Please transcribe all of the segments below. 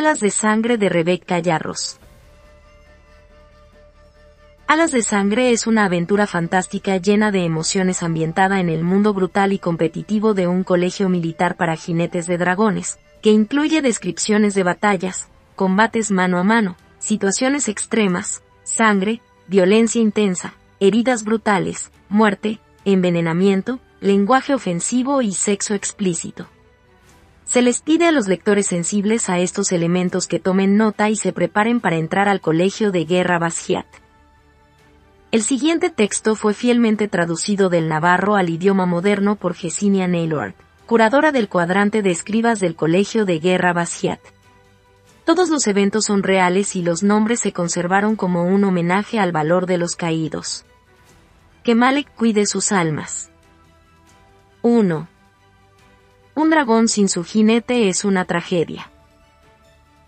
Alas de Sangre de Rebeca Yarros. Alas de Sangre es una aventura fantástica llena de emociones ambientada en el mundo brutal y competitivo de un colegio militar para jinetes de dragones, que incluye descripciones de batallas, combates mano a mano, situaciones extremas, sangre, violencia intensa, heridas brutales, muerte, envenenamiento, lenguaje ofensivo y sexo explícito. Se les pide a los lectores sensibles a estos elementos que tomen nota y se preparen para entrar al colegio de guerra Basjiat. El siguiente texto fue fielmente traducido del navarro al idioma moderno por Gesinia Naylor, curadora del cuadrante de escribas del Colegio de Guerra Basjiat. Todos los eventos son reales y los nombres se conservaron como un homenaje al valor de los caídos. Que Malek cuide sus almas. 1. Un dragón sin su jinete es una tragedia.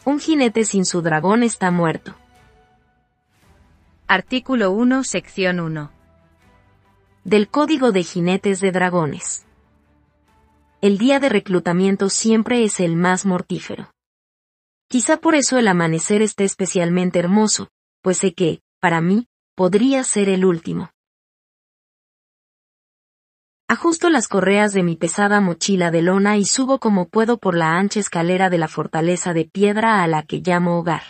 Un jinete sin su dragón está muerto. Artículo 1, sección 1. Del Código de Jinetes de Dragones. El día de reclutamiento siempre es el más mortífero. Quizá por eso el amanecer esté especialmente hermoso, pues sé que, para mí, podría ser el último. Ajusto las correas de mi pesada mochila de lona y subo como puedo por la ancha escalera de la fortaleza de piedra a la que llamo hogar.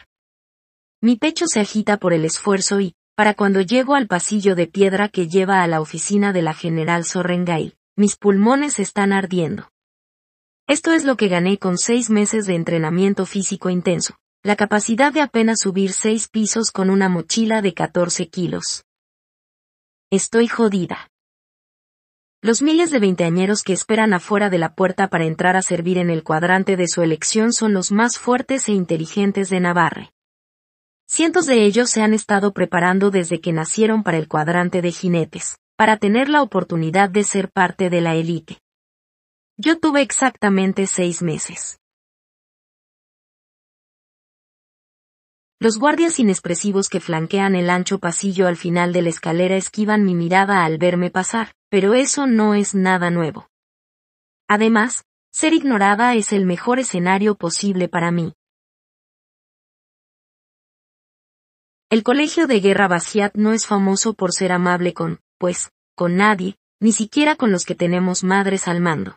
Mi pecho se agita por el esfuerzo y, para cuando llego al pasillo de piedra que lleva a la oficina de la general Sorrengail, mis pulmones están ardiendo. Esto es lo que gané con seis meses de entrenamiento físico intenso, la capacidad de apenas subir seis pisos con una mochila de 14 kilos. Estoy jodida. Los miles de veinteañeros que esperan afuera de la puerta para entrar a servir en el cuadrante de su elección son los más fuertes e inteligentes de Navarre. Cientos de ellos se han estado preparando desde que nacieron para el cuadrante de jinetes, para tener la oportunidad de ser parte de la élite. Yo tuve exactamente seis meses. Los guardias inexpresivos que flanquean el ancho pasillo al final de la escalera esquivan mi mirada al verme pasar, pero eso no es nada nuevo. Además, ser ignorada es el mejor escenario posible para mí. El colegio de guerra Basiat no es famoso por ser amable con, pues, con nadie, ni siquiera con los que tenemos madres al mando.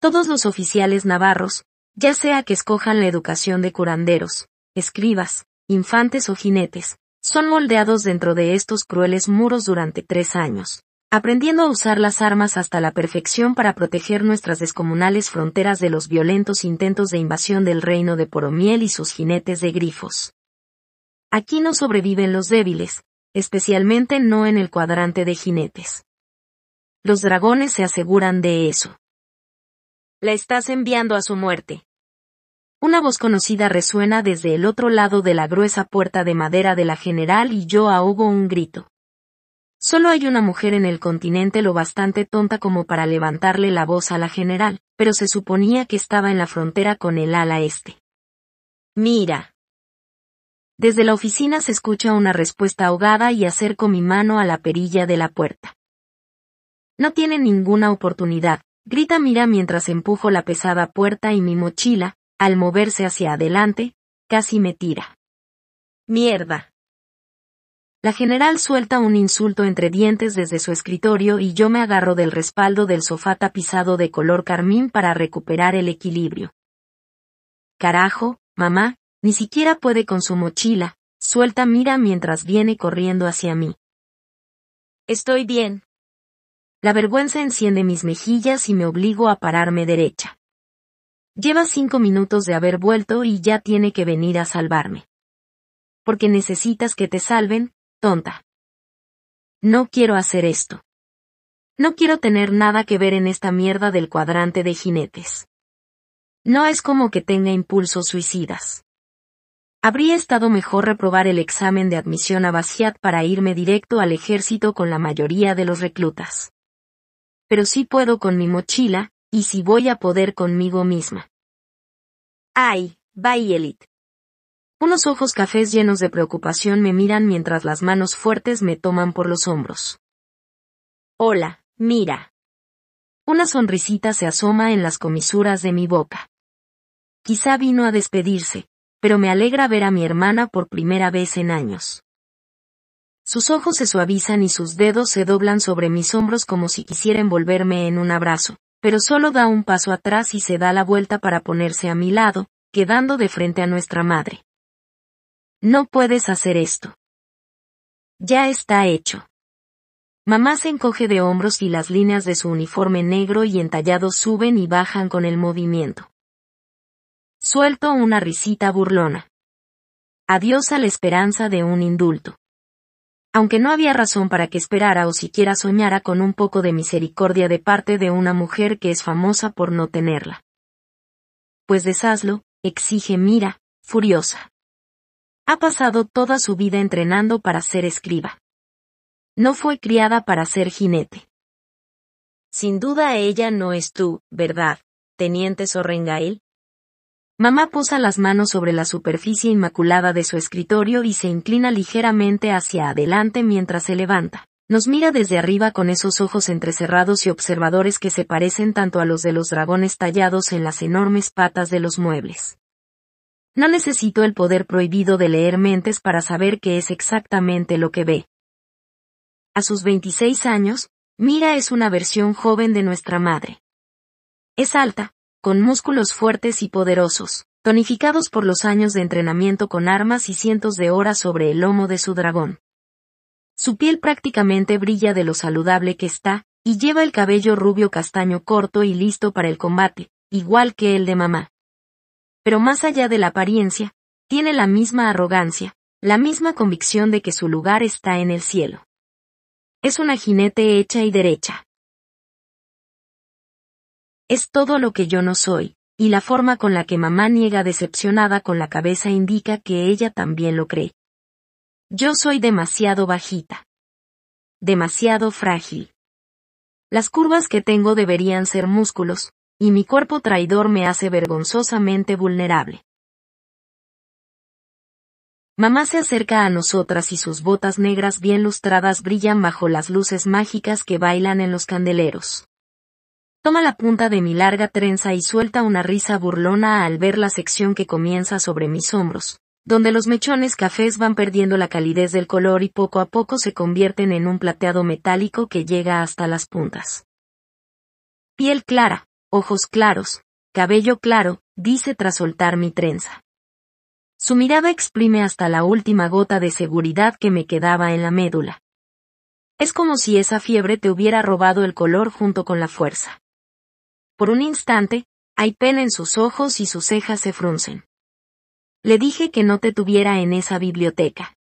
Todos los oficiales navarros, ya sea que escojan la educación de curanderos, escribas, infantes o jinetes, son moldeados dentro de estos crueles muros durante tres años, aprendiendo a usar las armas hasta la perfección para proteger nuestras descomunales fronteras de los violentos intentos de invasión del reino de Poromiel y sus jinetes de grifos. Aquí no sobreviven los débiles, especialmente no en el cuadrante de jinetes. Los dragones se aseguran de eso. La estás enviando a su muerte. Una voz conocida resuena desde el otro lado de la gruesa puerta de madera de la general y yo ahogo un grito. Solo hay una mujer en el continente lo bastante tonta como para levantarle la voz a la general, pero se suponía que estaba en la frontera con el ala este. Mira. Desde la oficina se escucha una respuesta ahogada y acerco mi mano a la perilla de la puerta. No tiene ninguna oportunidad, grita Mira mientras empujo la pesada puerta y mi mochila, al moverse hacia adelante, casi me tira. Mierda. La general suelta un insulto entre dientes desde su escritorio y yo me agarro del respaldo del sofá tapizado de color carmín para recuperar el equilibrio. Carajo, mamá, ni siquiera puede con su mochila, suelta mira mientras viene corriendo hacia mí. Estoy bien. La vergüenza enciende mis mejillas y me obligo a pararme derecha. Lleva cinco minutos de haber vuelto y ya tiene que venir a salvarme. Porque necesitas que te salven, tonta. No quiero hacer esto. No quiero tener nada que ver en esta mierda del cuadrante de jinetes. No es como que tenga impulsos suicidas. Habría estado mejor reprobar el examen de admisión a Basiat para irme directo al ejército con la mayoría de los reclutas. Pero sí puedo con mi mochila, y si voy a poder conmigo misma. Ay, Elit. Unos ojos cafés llenos de preocupación me miran mientras las manos fuertes me toman por los hombros. Hola, mira. Una sonrisita se asoma en las comisuras de mi boca. Quizá vino a despedirse, pero me alegra ver a mi hermana por primera vez en años. Sus ojos se suavizan y sus dedos se doblan sobre mis hombros como si quisiera envolverme en un abrazo, pero solo da un paso atrás y se da la vuelta para ponerse a mi lado, quedando de frente a nuestra madre. No puedes hacer esto. Ya está hecho. Mamá se encoge de hombros y las líneas de su uniforme negro y entallado suben y bajan con el movimiento. Suelto una risita burlona. Adiós a la esperanza de un indulto aunque no había razón para que esperara o siquiera soñara con un poco de misericordia de parte de una mujer que es famosa por no tenerla. Pues deshazlo, exige Mira, furiosa. Ha pasado toda su vida entrenando para ser escriba. No fue criada para ser jinete. Sin duda ella no es tú, ¿verdad, teniente Sorrengail? Mamá posa las manos sobre la superficie inmaculada de su escritorio y se inclina ligeramente hacia adelante mientras se levanta. Nos mira desde arriba con esos ojos entrecerrados y observadores que se parecen tanto a los de los dragones tallados en las enormes patas de los muebles. No necesito el poder prohibido de leer mentes para saber qué es exactamente lo que ve. A sus 26 años, Mira es una versión joven de nuestra madre. Es alta, con músculos fuertes y poderosos, tonificados por los años de entrenamiento con armas y cientos de horas sobre el lomo de su dragón. Su piel prácticamente brilla de lo saludable que está, y lleva el cabello rubio castaño corto y listo para el combate, igual que el de mamá. Pero más allá de la apariencia, tiene la misma arrogancia, la misma convicción de que su lugar está en el cielo. Es una jinete hecha y derecha. Es todo lo que yo no soy, y la forma con la que mamá niega decepcionada con la cabeza indica que ella también lo cree. Yo soy demasiado bajita. Demasiado frágil. Las curvas que tengo deberían ser músculos, y mi cuerpo traidor me hace vergonzosamente vulnerable. Mamá se acerca a nosotras y sus botas negras bien lustradas brillan bajo las luces mágicas que bailan en los candeleros. Toma la punta de mi larga trenza y suelta una risa burlona al ver la sección que comienza sobre mis hombros, donde los mechones cafés van perdiendo la calidez del color y poco a poco se convierten en un plateado metálico que llega hasta las puntas. Piel clara, ojos claros, cabello claro, dice tras soltar mi trenza. Su mirada exprime hasta la última gota de seguridad que me quedaba en la médula. Es como si esa fiebre te hubiera robado el color junto con la fuerza. Por un instante, hay pena en sus ojos y sus cejas se fruncen. Le dije que no te tuviera en esa biblioteca.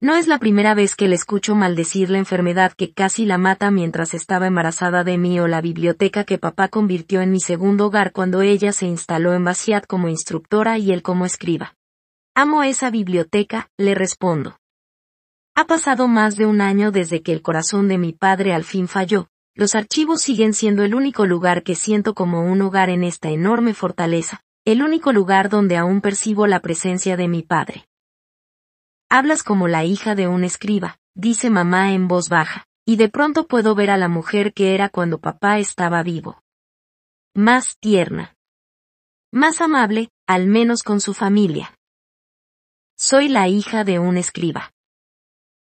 No es la primera vez que le escucho maldecir la enfermedad que casi la mata mientras estaba embarazada de mí o la biblioteca que papá convirtió en mi segundo hogar cuando ella se instaló en Basiat como instructora y él como escriba. Amo esa biblioteca, le respondo. Ha pasado más de un año desde que el corazón de mi padre al fin falló, los archivos siguen siendo el único lugar que siento como un hogar en esta enorme fortaleza, el único lugar donde aún percibo la presencia de mi padre. Hablas como la hija de un escriba, dice mamá en voz baja, y de pronto puedo ver a la mujer que era cuando papá estaba vivo. Más tierna. Más amable, al menos con su familia. Soy la hija de un escriba.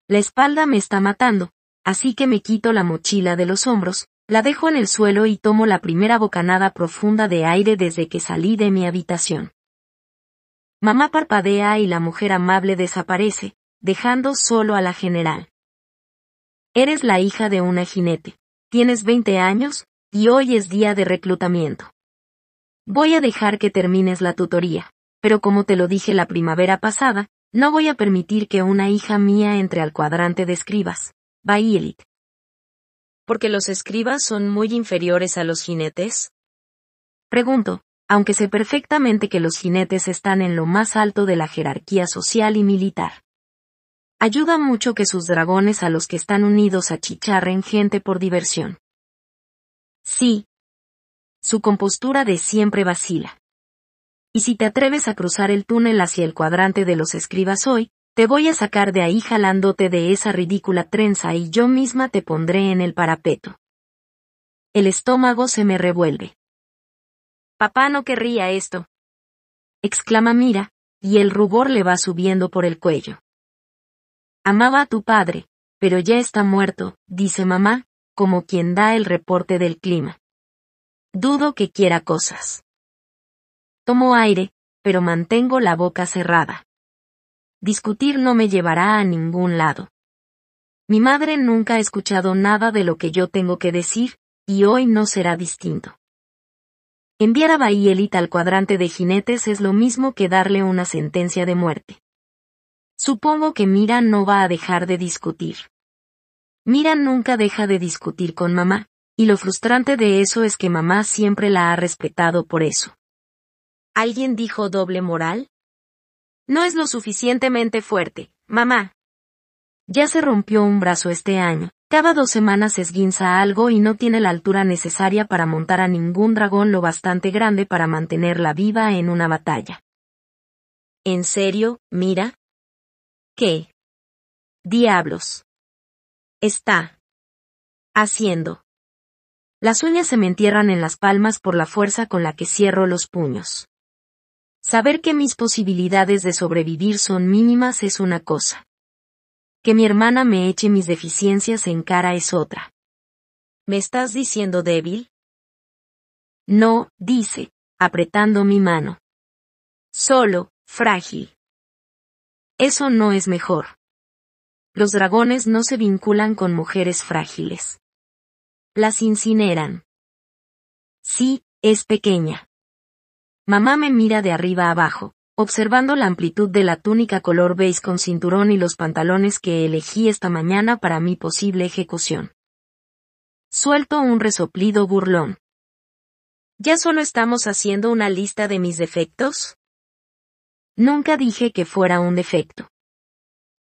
La espalda me está matando, así que me quito la mochila de los hombros, la dejo en el suelo y tomo la primera bocanada profunda de aire desde que salí de mi habitación. Mamá parpadea y la mujer amable desaparece, dejando solo a la general. Eres la hija de una jinete. Tienes 20 años, y hoy es día de reclutamiento. Voy a dejar que termines la tutoría, pero como te lo dije la primavera pasada, no voy a permitir que una hija mía entre al cuadrante de escribas. Bailit. ¿Porque los escribas son muy inferiores a los jinetes? Pregunto, aunque sé perfectamente que los jinetes están en lo más alto de la jerarquía social y militar. Ayuda mucho que sus dragones a los que están unidos achicharren gente por diversión. Sí. Su compostura de siempre vacila. Y si te atreves a cruzar el túnel hacia el cuadrante de los escribas hoy, te voy a sacar de ahí jalándote de esa ridícula trenza y yo misma te pondré en el parapeto. El estómago se me revuelve. Papá no querría esto. exclama Mira, y el rubor le va subiendo por el cuello. Amaba a tu padre, pero ya está muerto, dice mamá, como quien da el reporte del clima. Dudo que quiera cosas. Tomo aire, pero mantengo la boca cerrada. Discutir no me llevará a ningún lado. Mi madre nunca ha escuchado nada de lo que yo tengo que decir, y hoy no será distinto. Enviar a Bahielita al cuadrante de jinetes es lo mismo que darle una sentencia de muerte. Supongo que Mira no va a dejar de discutir. Mira nunca deja de discutir con mamá, y lo frustrante de eso es que mamá siempre la ha respetado por eso. ¿Alguien dijo doble moral? No es lo suficientemente fuerte, mamá. Ya se rompió un brazo este año. Cada dos semanas esguinza algo y no tiene la altura necesaria para montar a ningún dragón lo bastante grande para mantenerla viva en una batalla. ¿En serio, mira? ¿Qué? Diablos. Está. Haciendo. Las uñas se me entierran en las palmas por la fuerza con la que cierro los puños. Saber que mis posibilidades de sobrevivir son mínimas es una cosa. Que mi hermana me eche mis deficiencias en cara es otra. ¿Me estás diciendo débil? No, dice, apretando mi mano. Solo, frágil. Eso no es mejor. Los dragones no se vinculan con mujeres frágiles. Las incineran. Sí, es pequeña. Mamá me mira de arriba abajo, observando la amplitud de la túnica color beige con cinturón y los pantalones que elegí esta mañana para mi posible ejecución. Suelto un resoplido burlón. ¿Ya solo estamos haciendo una lista de mis defectos? Nunca dije que fuera un defecto.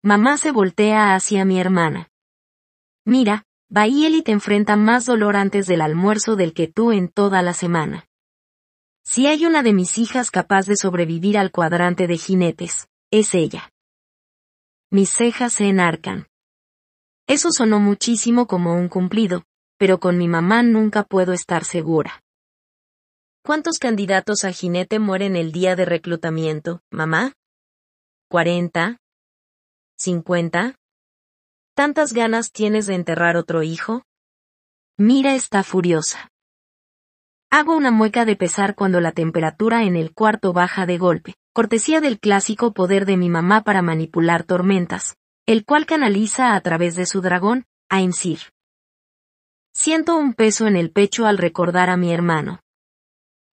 Mamá se voltea hacia mi hermana. Mira, y te enfrenta más dolor antes del almuerzo del que tú en toda la semana. Si hay una de mis hijas capaz de sobrevivir al cuadrante de jinetes, es ella. Mis cejas se enarcan. Eso sonó muchísimo como un cumplido, pero con mi mamá nunca puedo estar segura. ¿Cuántos candidatos a jinete mueren el día de reclutamiento, mamá? ¿Cuarenta? ¿Cincuenta? ¿Tantas ganas tienes de enterrar otro hijo? Mira está furiosa. Hago una mueca de pesar cuando la temperatura en el cuarto baja de golpe, cortesía del clásico poder de mi mamá para manipular tormentas, el cual canaliza a través de su dragón, Aimsir. Siento un peso en el pecho al recordar a mi hermano.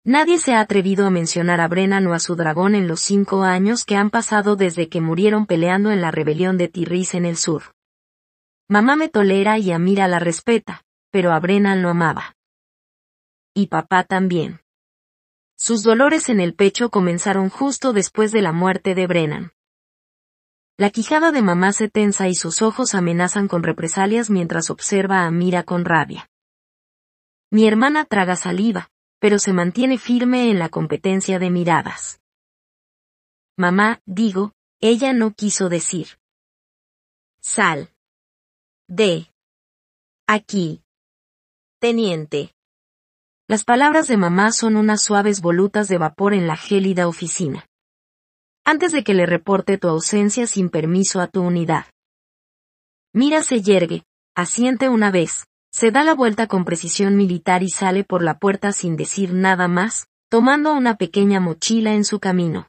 Nadie se ha atrevido a mencionar a Brennan o a su dragón en los cinco años que han pasado desde que murieron peleando en la rebelión de Tirris en el sur. Mamá me tolera y a Mira la respeta, pero a Brennan lo amaba y papá también. Sus dolores en el pecho comenzaron justo después de la muerte de Brennan. La quijada de mamá se tensa y sus ojos amenazan con represalias mientras observa a Mira con rabia. Mi hermana traga saliva, pero se mantiene firme en la competencia de miradas. Mamá, digo, ella no quiso decir. Sal. De. Aquí. Teniente. Las palabras de mamá son unas suaves volutas de vapor en la gélida oficina. Antes de que le reporte tu ausencia sin permiso a tu unidad. Mira se yergue, asiente una vez, se da la vuelta con precisión militar y sale por la puerta sin decir nada más, tomando una pequeña mochila en su camino.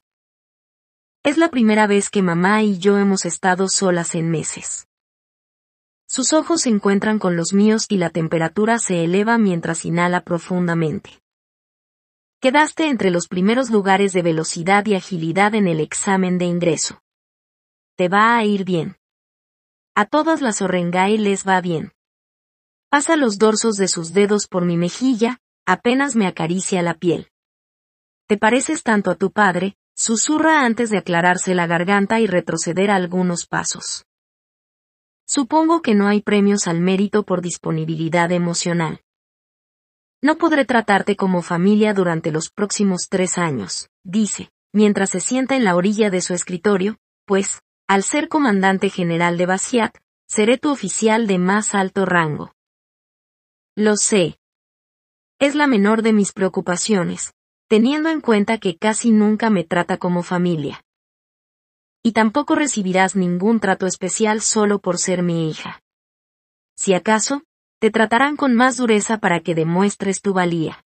Es la primera vez que mamá y yo hemos estado solas en meses. Sus ojos se encuentran con los míos y la temperatura se eleva mientras inhala profundamente. Quedaste entre los primeros lugares de velocidad y agilidad en el examen de ingreso. Te va a ir bien. A todas las Orengai les va bien. Pasa los dorsos de sus dedos por mi mejilla, apenas me acaricia la piel. Te pareces tanto a tu padre, susurra antes de aclararse la garganta y retroceder algunos pasos. Supongo que no hay premios al mérito por disponibilidad emocional. No podré tratarte como familia durante los próximos tres años, dice, mientras se sienta en la orilla de su escritorio, pues, al ser comandante general de Basiat, seré tu oficial de más alto rango. Lo sé. Es la menor de mis preocupaciones, teniendo en cuenta que casi nunca me trata como familia y tampoco recibirás ningún trato especial solo por ser mi hija. Si acaso, te tratarán con más dureza para que demuestres tu valía.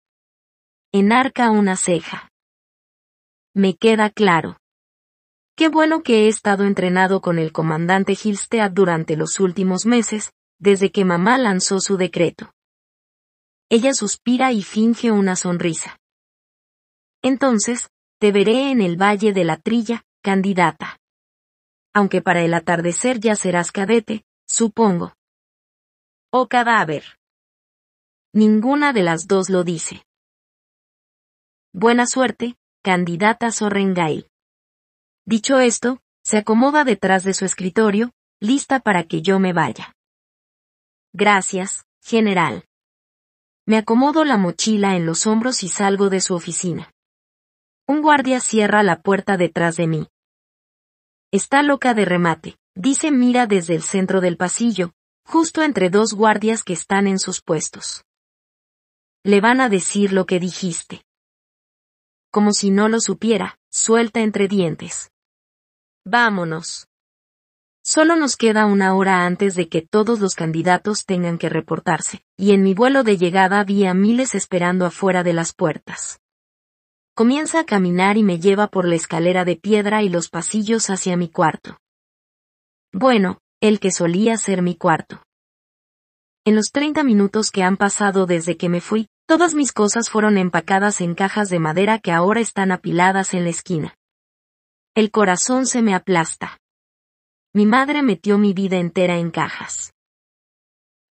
Enarca una ceja. Me queda claro. Qué bueno que he estado entrenado con el comandante Hilstead durante los últimos meses, desde que mamá lanzó su decreto. Ella suspira y finge una sonrisa. Entonces, te veré en el Valle de la Trilla, candidata aunque para el atardecer ya serás cadete, supongo. O cadáver. Ninguna de las dos lo dice. Buena suerte, candidata Sorrengail. Dicho esto, se acomoda detrás de su escritorio, lista para que yo me vaya. Gracias, general. Me acomodo la mochila en los hombros y salgo de su oficina. Un guardia cierra la puerta detrás de mí. Está loca de remate, dice Mira desde el centro del pasillo, justo entre dos guardias que están en sus puestos. Le van a decir lo que dijiste. Como si no lo supiera, suelta entre dientes. Vámonos. Solo nos queda una hora antes de que todos los candidatos tengan que reportarse, y en mi vuelo de llegada vi a miles esperando afuera de las puertas. Comienza a caminar y me lleva por la escalera de piedra y los pasillos hacia mi cuarto. Bueno, el que solía ser mi cuarto. En los 30 minutos que han pasado desde que me fui, todas mis cosas fueron empacadas en cajas de madera que ahora están apiladas en la esquina. El corazón se me aplasta. Mi madre metió mi vida entera en cajas.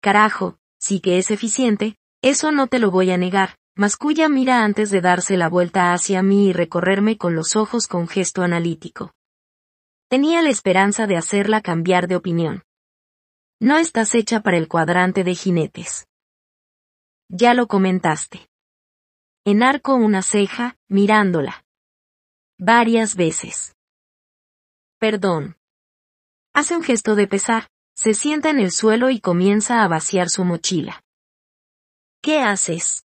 Carajo, sí que es eficiente, eso no te lo voy a negar, Mascuya mira antes de darse la vuelta hacia mí y recorrerme con los ojos con gesto analítico. Tenía la esperanza de hacerla cambiar de opinión. No estás hecha para el cuadrante de jinetes. Ya lo comentaste. Enarco una ceja, mirándola. Varias veces. Perdón. Hace un gesto de pesar, se sienta en el suelo y comienza a vaciar su mochila. ¿Qué haces?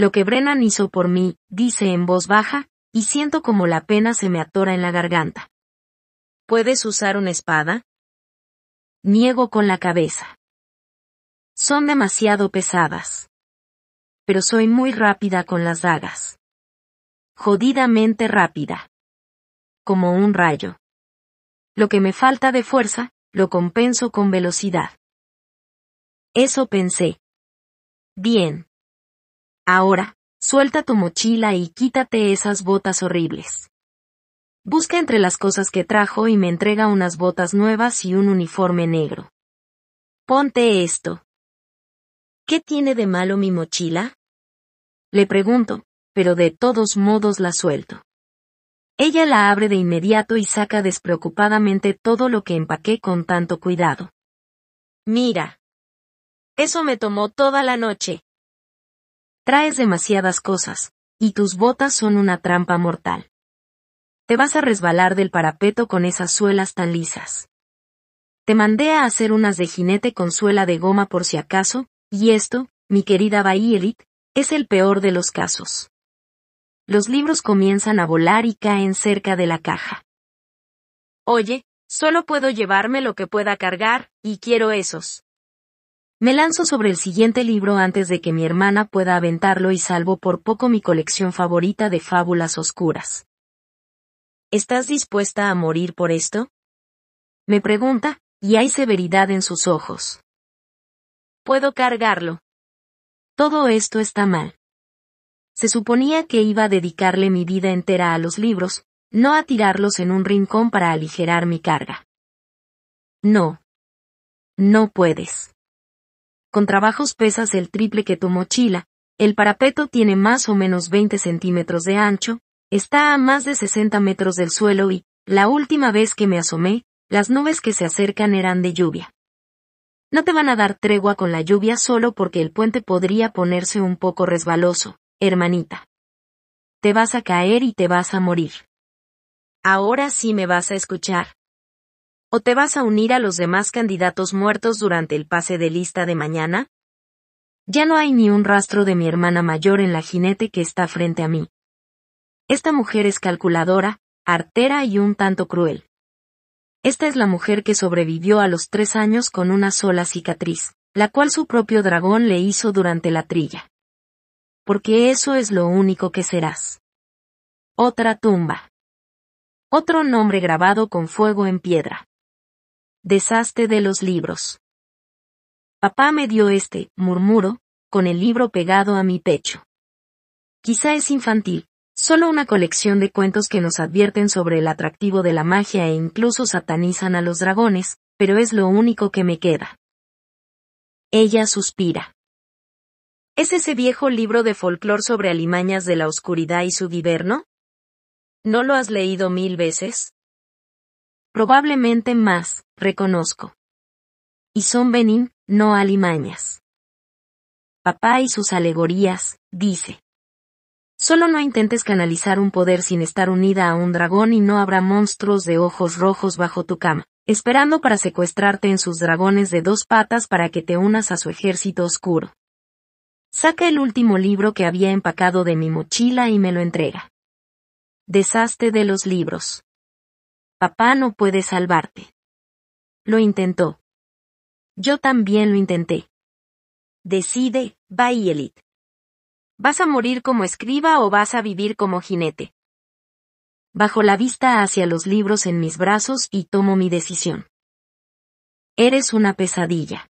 Lo que Brennan hizo por mí, dice en voz baja, y siento como la pena se me atora en la garganta. ¿Puedes usar una espada? Niego con la cabeza. Son demasiado pesadas. Pero soy muy rápida con las dagas. Jodidamente rápida. Como un rayo. Lo que me falta de fuerza, lo compenso con velocidad. Eso pensé. Bien. Ahora, suelta tu mochila y quítate esas botas horribles. Busca entre las cosas que trajo y me entrega unas botas nuevas y un uniforme negro. Ponte esto. ¿Qué tiene de malo mi mochila? Le pregunto, pero de todos modos la suelto. Ella la abre de inmediato y saca despreocupadamente todo lo que empaqué con tanto cuidado. Mira. Eso me tomó toda la noche. Traes demasiadas cosas, y tus botas son una trampa mortal. Te vas a resbalar del parapeto con esas suelas tan lisas. Te mandé a hacer unas de jinete con suela de goma por si acaso, y esto, mi querida Bayerit, es el peor de los casos. Los libros comienzan a volar y caen cerca de la caja. Oye, solo puedo llevarme lo que pueda cargar, y quiero esos. Me lanzo sobre el siguiente libro antes de que mi hermana pueda aventarlo y salvo por poco mi colección favorita de fábulas oscuras. ¿Estás dispuesta a morir por esto? Me pregunta, y hay severidad en sus ojos. Puedo cargarlo. Todo esto está mal. Se suponía que iba a dedicarle mi vida entera a los libros, no a tirarlos en un rincón para aligerar mi carga. No. No puedes con trabajos pesas el triple que tu mochila, el parapeto tiene más o menos 20 centímetros de ancho, está a más de 60 metros del suelo y, la última vez que me asomé, las nubes que se acercan eran de lluvia. No te van a dar tregua con la lluvia solo porque el puente podría ponerse un poco resbaloso, hermanita. Te vas a caer y te vas a morir. Ahora sí me vas a escuchar. ¿O te vas a unir a los demás candidatos muertos durante el pase de lista de mañana? Ya no hay ni un rastro de mi hermana mayor en la jinete que está frente a mí. Esta mujer es calculadora, artera y un tanto cruel. Esta es la mujer que sobrevivió a los tres años con una sola cicatriz, la cual su propio dragón le hizo durante la trilla. Porque eso es lo único que serás. Otra tumba. Otro nombre grabado con fuego en piedra. Desaste de los libros. Papá me dio este, murmuro, con el libro pegado a mi pecho. Quizá es infantil, solo una colección de cuentos que nos advierten sobre el atractivo de la magia e incluso satanizan a los dragones, pero es lo único que me queda. Ella suspira. ¿Es ese viejo libro de folclore sobre alimañas de la oscuridad y su diverno? ¿No lo has leído mil veces? Probablemente más, reconozco. Y son Benin, no alimañas. Papá y sus alegorías, dice. Solo no intentes canalizar un poder sin estar unida a un dragón y no habrá monstruos de ojos rojos bajo tu cama, esperando para secuestrarte en sus dragones de dos patas para que te unas a su ejército oscuro. Saca el último libro que había empacado de mi mochila y me lo entrega. Desaste de los libros. Papá no puede salvarte. Lo intentó. Yo también lo intenté. Decide, y ¿Vas a morir como escriba o vas a vivir como jinete? Bajo la vista hacia los libros en mis brazos y tomo mi decisión. Eres una pesadilla.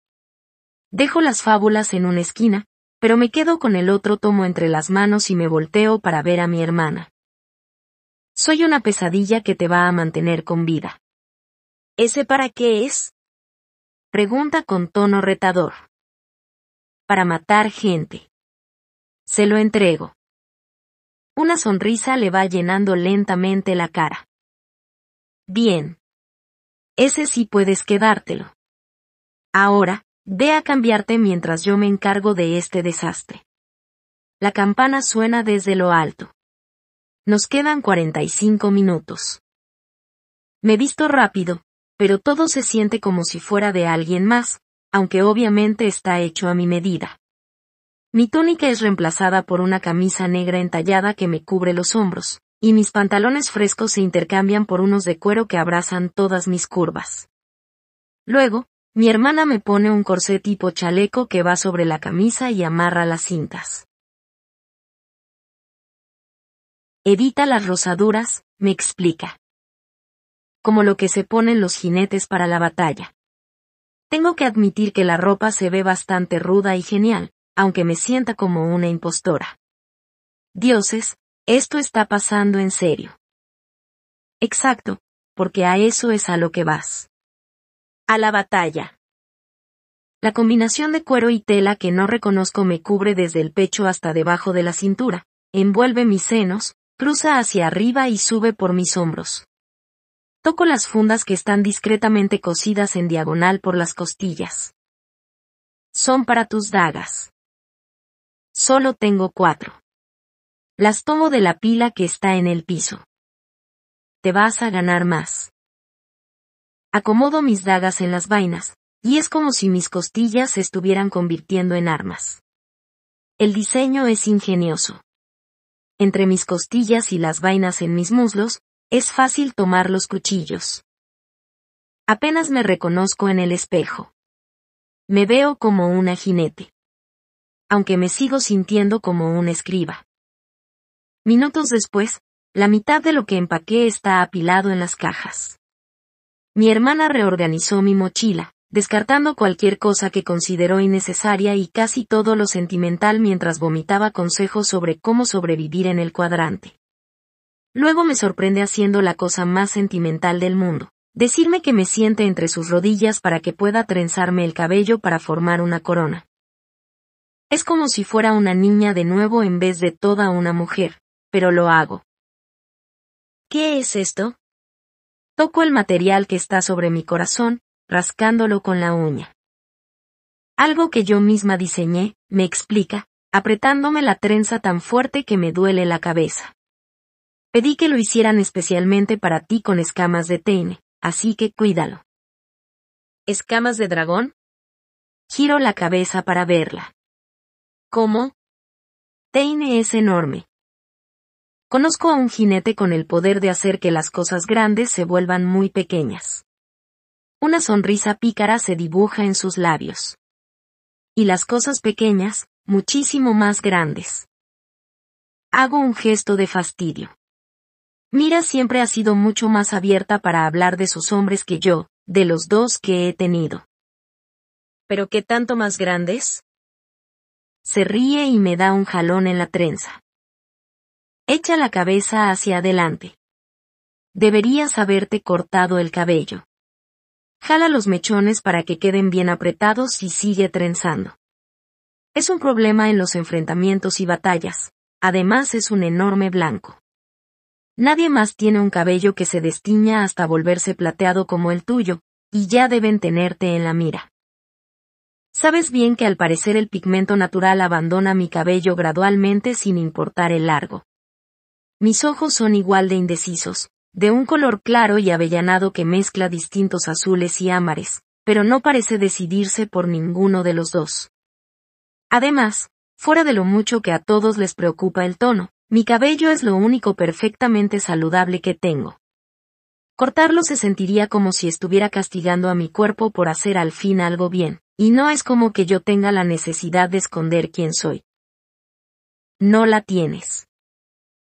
Dejo las fábulas en una esquina, pero me quedo con el otro tomo entre las manos y me volteo para ver a mi hermana. Soy una pesadilla que te va a mantener con vida. ¿Ese para qué es? Pregunta con tono retador. Para matar gente. Se lo entrego. Una sonrisa le va llenando lentamente la cara. Bien. Ese sí puedes quedártelo. Ahora, ve a cambiarte mientras yo me encargo de este desastre. La campana suena desde lo alto. Nos quedan 45 minutos. Me visto rápido, pero todo se siente como si fuera de alguien más, aunque obviamente está hecho a mi medida. Mi túnica es reemplazada por una camisa negra entallada que me cubre los hombros, y mis pantalones frescos se intercambian por unos de cuero que abrazan todas mis curvas. Luego, mi hermana me pone un corsé tipo chaleco que va sobre la camisa y amarra las cintas. Evita las rosaduras, me explica. Como lo que se ponen los jinetes para la batalla. Tengo que admitir que la ropa se ve bastante ruda y genial, aunque me sienta como una impostora. Dioses, esto está pasando en serio. Exacto, porque a eso es a lo que vas. A la batalla. La combinación de cuero y tela que no reconozco me cubre desde el pecho hasta debajo de la cintura, envuelve mis senos, cruza hacia arriba y sube por mis hombros. Toco las fundas que están discretamente cosidas en diagonal por las costillas. Son para tus dagas. Solo tengo cuatro. Las tomo de la pila que está en el piso. Te vas a ganar más. Acomodo mis dagas en las vainas, y es como si mis costillas se estuvieran convirtiendo en armas. El diseño es ingenioso entre mis costillas y las vainas en mis muslos, es fácil tomar los cuchillos. Apenas me reconozco en el espejo. Me veo como una jinete. Aunque me sigo sintiendo como un escriba. Minutos después, la mitad de lo que empaqué está apilado en las cajas. Mi hermana reorganizó mi mochila descartando cualquier cosa que consideró innecesaria y casi todo lo sentimental mientras vomitaba consejos sobre cómo sobrevivir en el cuadrante. Luego me sorprende haciendo la cosa más sentimental del mundo, decirme que me siente entre sus rodillas para que pueda trenzarme el cabello para formar una corona. Es como si fuera una niña de nuevo en vez de toda una mujer, pero lo hago. ¿Qué es esto? Toco el material que está sobre mi corazón, rascándolo con la uña. Algo que yo misma diseñé, me explica, apretándome la trenza tan fuerte que me duele la cabeza. Pedí que lo hicieran especialmente para ti con escamas de teine, así que cuídalo. ¿Escamas de dragón? Giro la cabeza para verla. ¿Cómo? Teine es enorme. Conozco a un jinete con el poder de hacer que las cosas grandes se vuelvan muy pequeñas. Una sonrisa pícara se dibuja en sus labios. Y las cosas pequeñas, muchísimo más grandes. Hago un gesto de fastidio. Mira siempre ha sido mucho más abierta para hablar de sus hombres que yo, de los dos que he tenido. ¿Pero qué tanto más grandes? Se ríe y me da un jalón en la trenza. Echa la cabeza hacia adelante. Deberías haberte cortado el cabello. Jala los mechones para que queden bien apretados y sigue trenzando. Es un problema en los enfrentamientos y batallas. Además es un enorme blanco. Nadie más tiene un cabello que se destiña hasta volverse plateado como el tuyo, y ya deben tenerte en la mira. Sabes bien que al parecer el pigmento natural abandona mi cabello gradualmente sin importar el largo. Mis ojos son igual de indecisos, de un color claro y avellanado que mezcla distintos azules y ámares, pero no parece decidirse por ninguno de los dos. Además, fuera de lo mucho que a todos les preocupa el tono, mi cabello es lo único perfectamente saludable que tengo. Cortarlo se sentiría como si estuviera castigando a mi cuerpo por hacer al fin algo bien, y no es como que yo tenga la necesidad de esconder quién soy. No la tienes.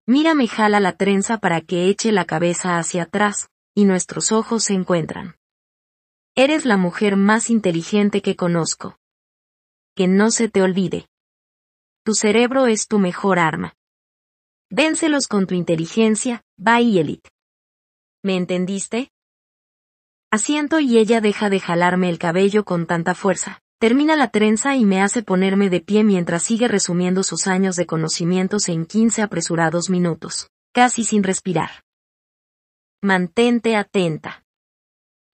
Mira me jala la trenza para que eche la cabeza hacia atrás, y nuestros ojos se encuentran. Eres la mujer más inteligente que conozco. Que no se te olvide. Tu cerebro es tu mejor arma. Véncelos con tu inteligencia, Bye Elite. ¿Me entendiste? Asiento y ella deja de jalarme el cabello con tanta fuerza. Termina la trenza y me hace ponerme de pie mientras sigue resumiendo sus años de conocimientos en 15 apresurados minutos, casi sin respirar. Mantente atenta.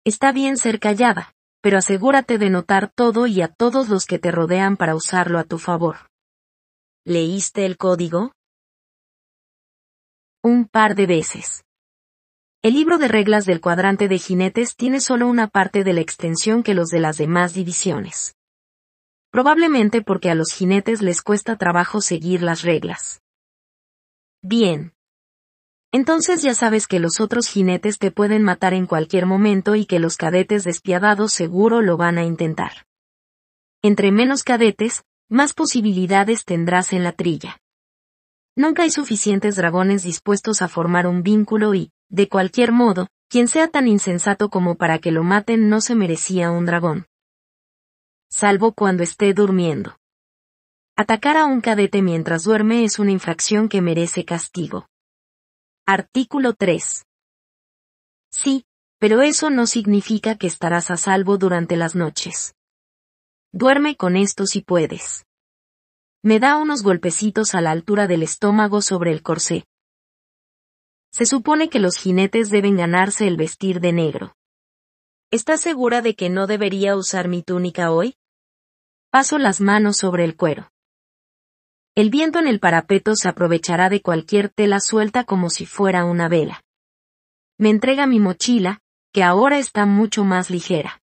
Está bien ser callada, pero asegúrate de notar todo y a todos los que te rodean para usarlo a tu favor. ¿Leíste el código? Un par de veces. El libro de reglas del cuadrante de jinetes tiene solo una parte de la extensión que los de las demás divisiones. Probablemente porque a los jinetes les cuesta trabajo seguir las reglas. Bien. Entonces ya sabes que los otros jinetes te pueden matar en cualquier momento y que los cadetes despiadados seguro lo van a intentar. Entre menos cadetes, más posibilidades tendrás en la trilla. Nunca hay suficientes dragones dispuestos a formar un vínculo y, de cualquier modo, quien sea tan insensato como para que lo maten no se merecía un dragón. Salvo cuando esté durmiendo. Atacar a un cadete mientras duerme es una infracción que merece castigo. Artículo 3. Sí, pero eso no significa que estarás a salvo durante las noches. Duerme con esto si puedes. Me da unos golpecitos a la altura del estómago sobre el corsé. Se supone que los jinetes deben ganarse el vestir de negro. ¿Estás segura de que no debería usar mi túnica hoy? Paso las manos sobre el cuero. El viento en el parapeto se aprovechará de cualquier tela suelta como si fuera una vela. Me entrega mi mochila, que ahora está mucho más ligera.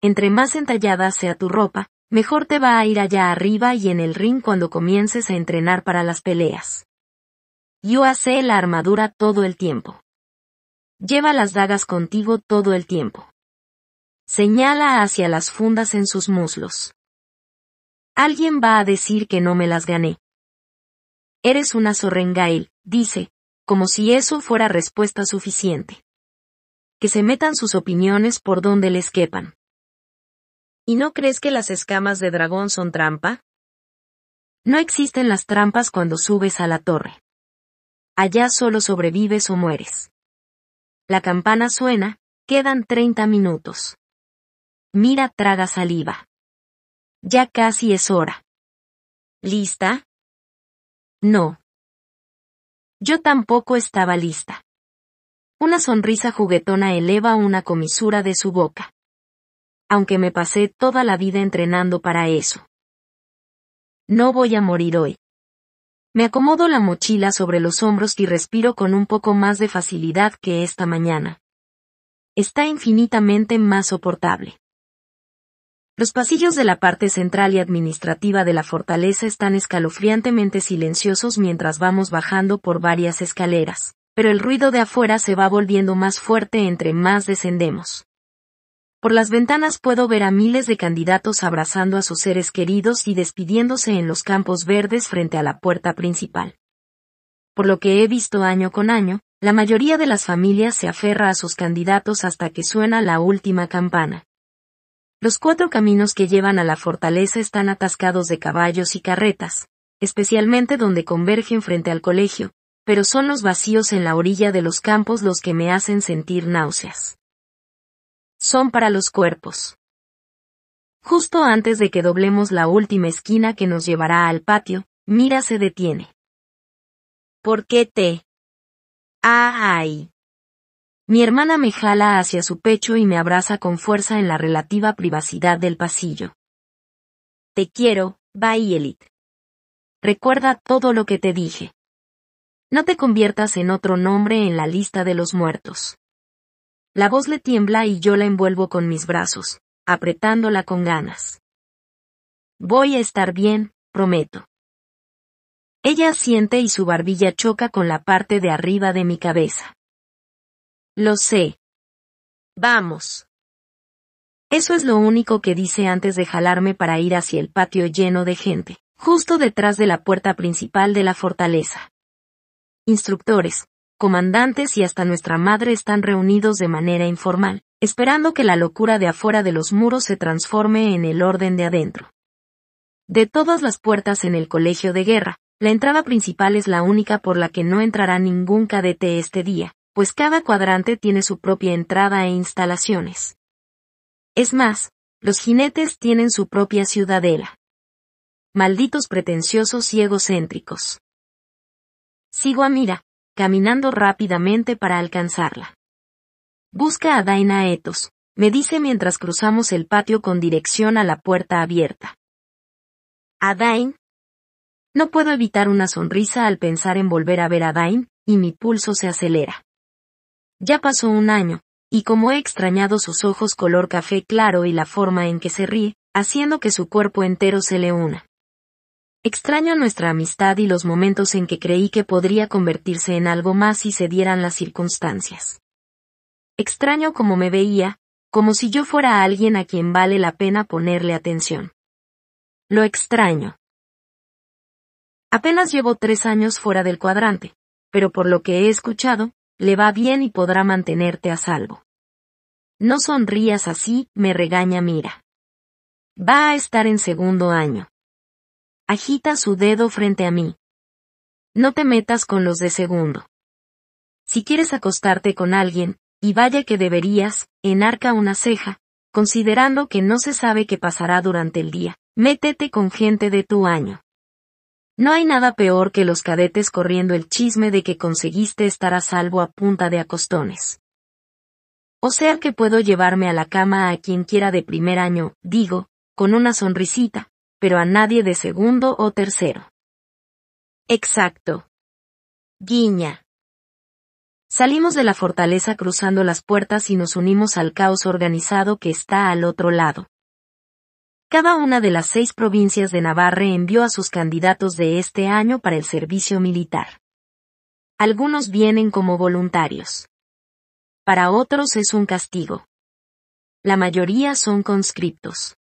Entre más entallada sea tu ropa, Mejor te va a ir allá arriba y en el ring cuando comiences a entrenar para las peleas. Yo hace la armadura todo el tiempo. Lleva las dagas contigo todo el tiempo. Señala hacia las fundas en sus muslos. Alguien va a decir que no me las gané. Eres una zorrengail, dice, como si eso fuera respuesta suficiente. Que se metan sus opiniones por donde les quepan. ¿Y no crees que las escamas de dragón son trampa? No existen las trampas cuando subes a la torre. Allá solo sobrevives o mueres. La campana suena, quedan 30 minutos. Mira traga saliva. Ya casi es hora. ¿Lista? No. Yo tampoco estaba lista. Una sonrisa juguetona eleva una comisura de su boca aunque me pasé toda la vida entrenando para eso. No voy a morir hoy. Me acomodo la mochila sobre los hombros y respiro con un poco más de facilidad que esta mañana. Está infinitamente más soportable. Los pasillos de la parte central y administrativa de la fortaleza están escalofriantemente silenciosos mientras vamos bajando por varias escaleras, pero el ruido de afuera se va volviendo más fuerte entre más descendemos. Por las ventanas puedo ver a miles de candidatos abrazando a sus seres queridos y despidiéndose en los campos verdes frente a la puerta principal. Por lo que he visto año con año, la mayoría de las familias se aferra a sus candidatos hasta que suena la última campana. Los cuatro caminos que llevan a la fortaleza están atascados de caballos y carretas, especialmente donde convergen frente al colegio, pero son los vacíos en la orilla de los campos los que me hacen sentir náuseas son para los cuerpos. Justo antes de que doblemos la última esquina que nos llevará al patio, Mira se detiene. ¿Por qué te? ¡Ay! Mi hermana me jala hacia su pecho y me abraza con fuerza en la relativa privacidad del pasillo. Te quiero, Bayelit. Recuerda todo lo que te dije. No te conviertas en otro nombre en la lista de los muertos. La voz le tiembla y yo la envuelvo con mis brazos, apretándola con ganas. Voy a estar bien, prometo. Ella asiente y su barbilla choca con la parte de arriba de mi cabeza. Lo sé. Vamos. Eso es lo único que dice antes de jalarme para ir hacia el patio lleno de gente, justo detrás de la puerta principal de la fortaleza. Instructores, comandantes y hasta nuestra madre están reunidos de manera informal, esperando que la locura de afuera de los muros se transforme en el orden de adentro. De todas las puertas en el colegio de guerra, la entrada principal es la única por la que no entrará ningún cadete este día, pues cada cuadrante tiene su propia entrada e instalaciones. Es más, los jinetes tienen su propia ciudadela. Malditos pretenciosos y egocéntricos. Sigo a mira, caminando rápidamente para alcanzarla. Busca a Daina Etos, me dice mientras cruzamos el patio con dirección a la puerta abierta. ¿A Dain? No puedo evitar una sonrisa al pensar en volver a ver a Dain, y mi pulso se acelera. Ya pasó un año, y como he extrañado sus ojos color café claro y la forma en que se ríe, haciendo que su cuerpo entero se le una. Extraño nuestra amistad y los momentos en que creí que podría convertirse en algo más si se dieran las circunstancias. Extraño como me veía, como si yo fuera alguien a quien vale la pena ponerle atención. Lo extraño. Apenas llevo tres años fuera del cuadrante, pero por lo que he escuchado, le va bien y podrá mantenerte a salvo. No sonrías así, me regaña Mira. Va a estar en segundo año agita su dedo frente a mí. No te metas con los de segundo. Si quieres acostarte con alguien, y vaya que deberías, enarca una ceja, considerando que no se sabe qué pasará durante el día, métete con gente de tu año. No hay nada peor que los cadetes corriendo el chisme de que conseguiste estar a salvo a punta de acostones. O sea que puedo llevarme a la cama a quien quiera de primer año, digo, con una sonrisita, pero a nadie de segundo o tercero. Exacto. Guiña. Salimos de la fortaleza cruzando las puertas y nos unimos al caos organizado que está al otro lado. Cada una de las seis provincias de Navarre envió a sus candidatos de este año para el servicio militar. Algunos vienen como voluntarios. Para otros es un castigo. La mayoría son conscriptos.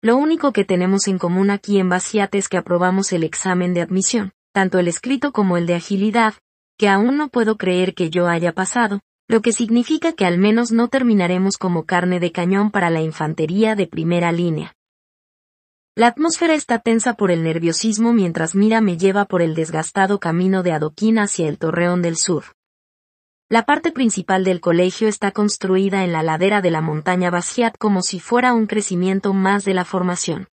Lo único que tenemos en común aquí en Basiat es que aprobamos el examen de admisión, tanto el escrito como el de agilidad, que aún no puedo creer que yo haya pasado, lo que significa que al menos no terminaremos como carne de cañón para la infantería de primera línea. La atmósfera está tensa por el nerviosismo mientras Mira me lleva por el desgastado camino de adoquín hacia el Torreón del Sur. La parte principal del colegio está construida en la ladera de la montaña Basiat como si fuera un crecimiento más de la formación.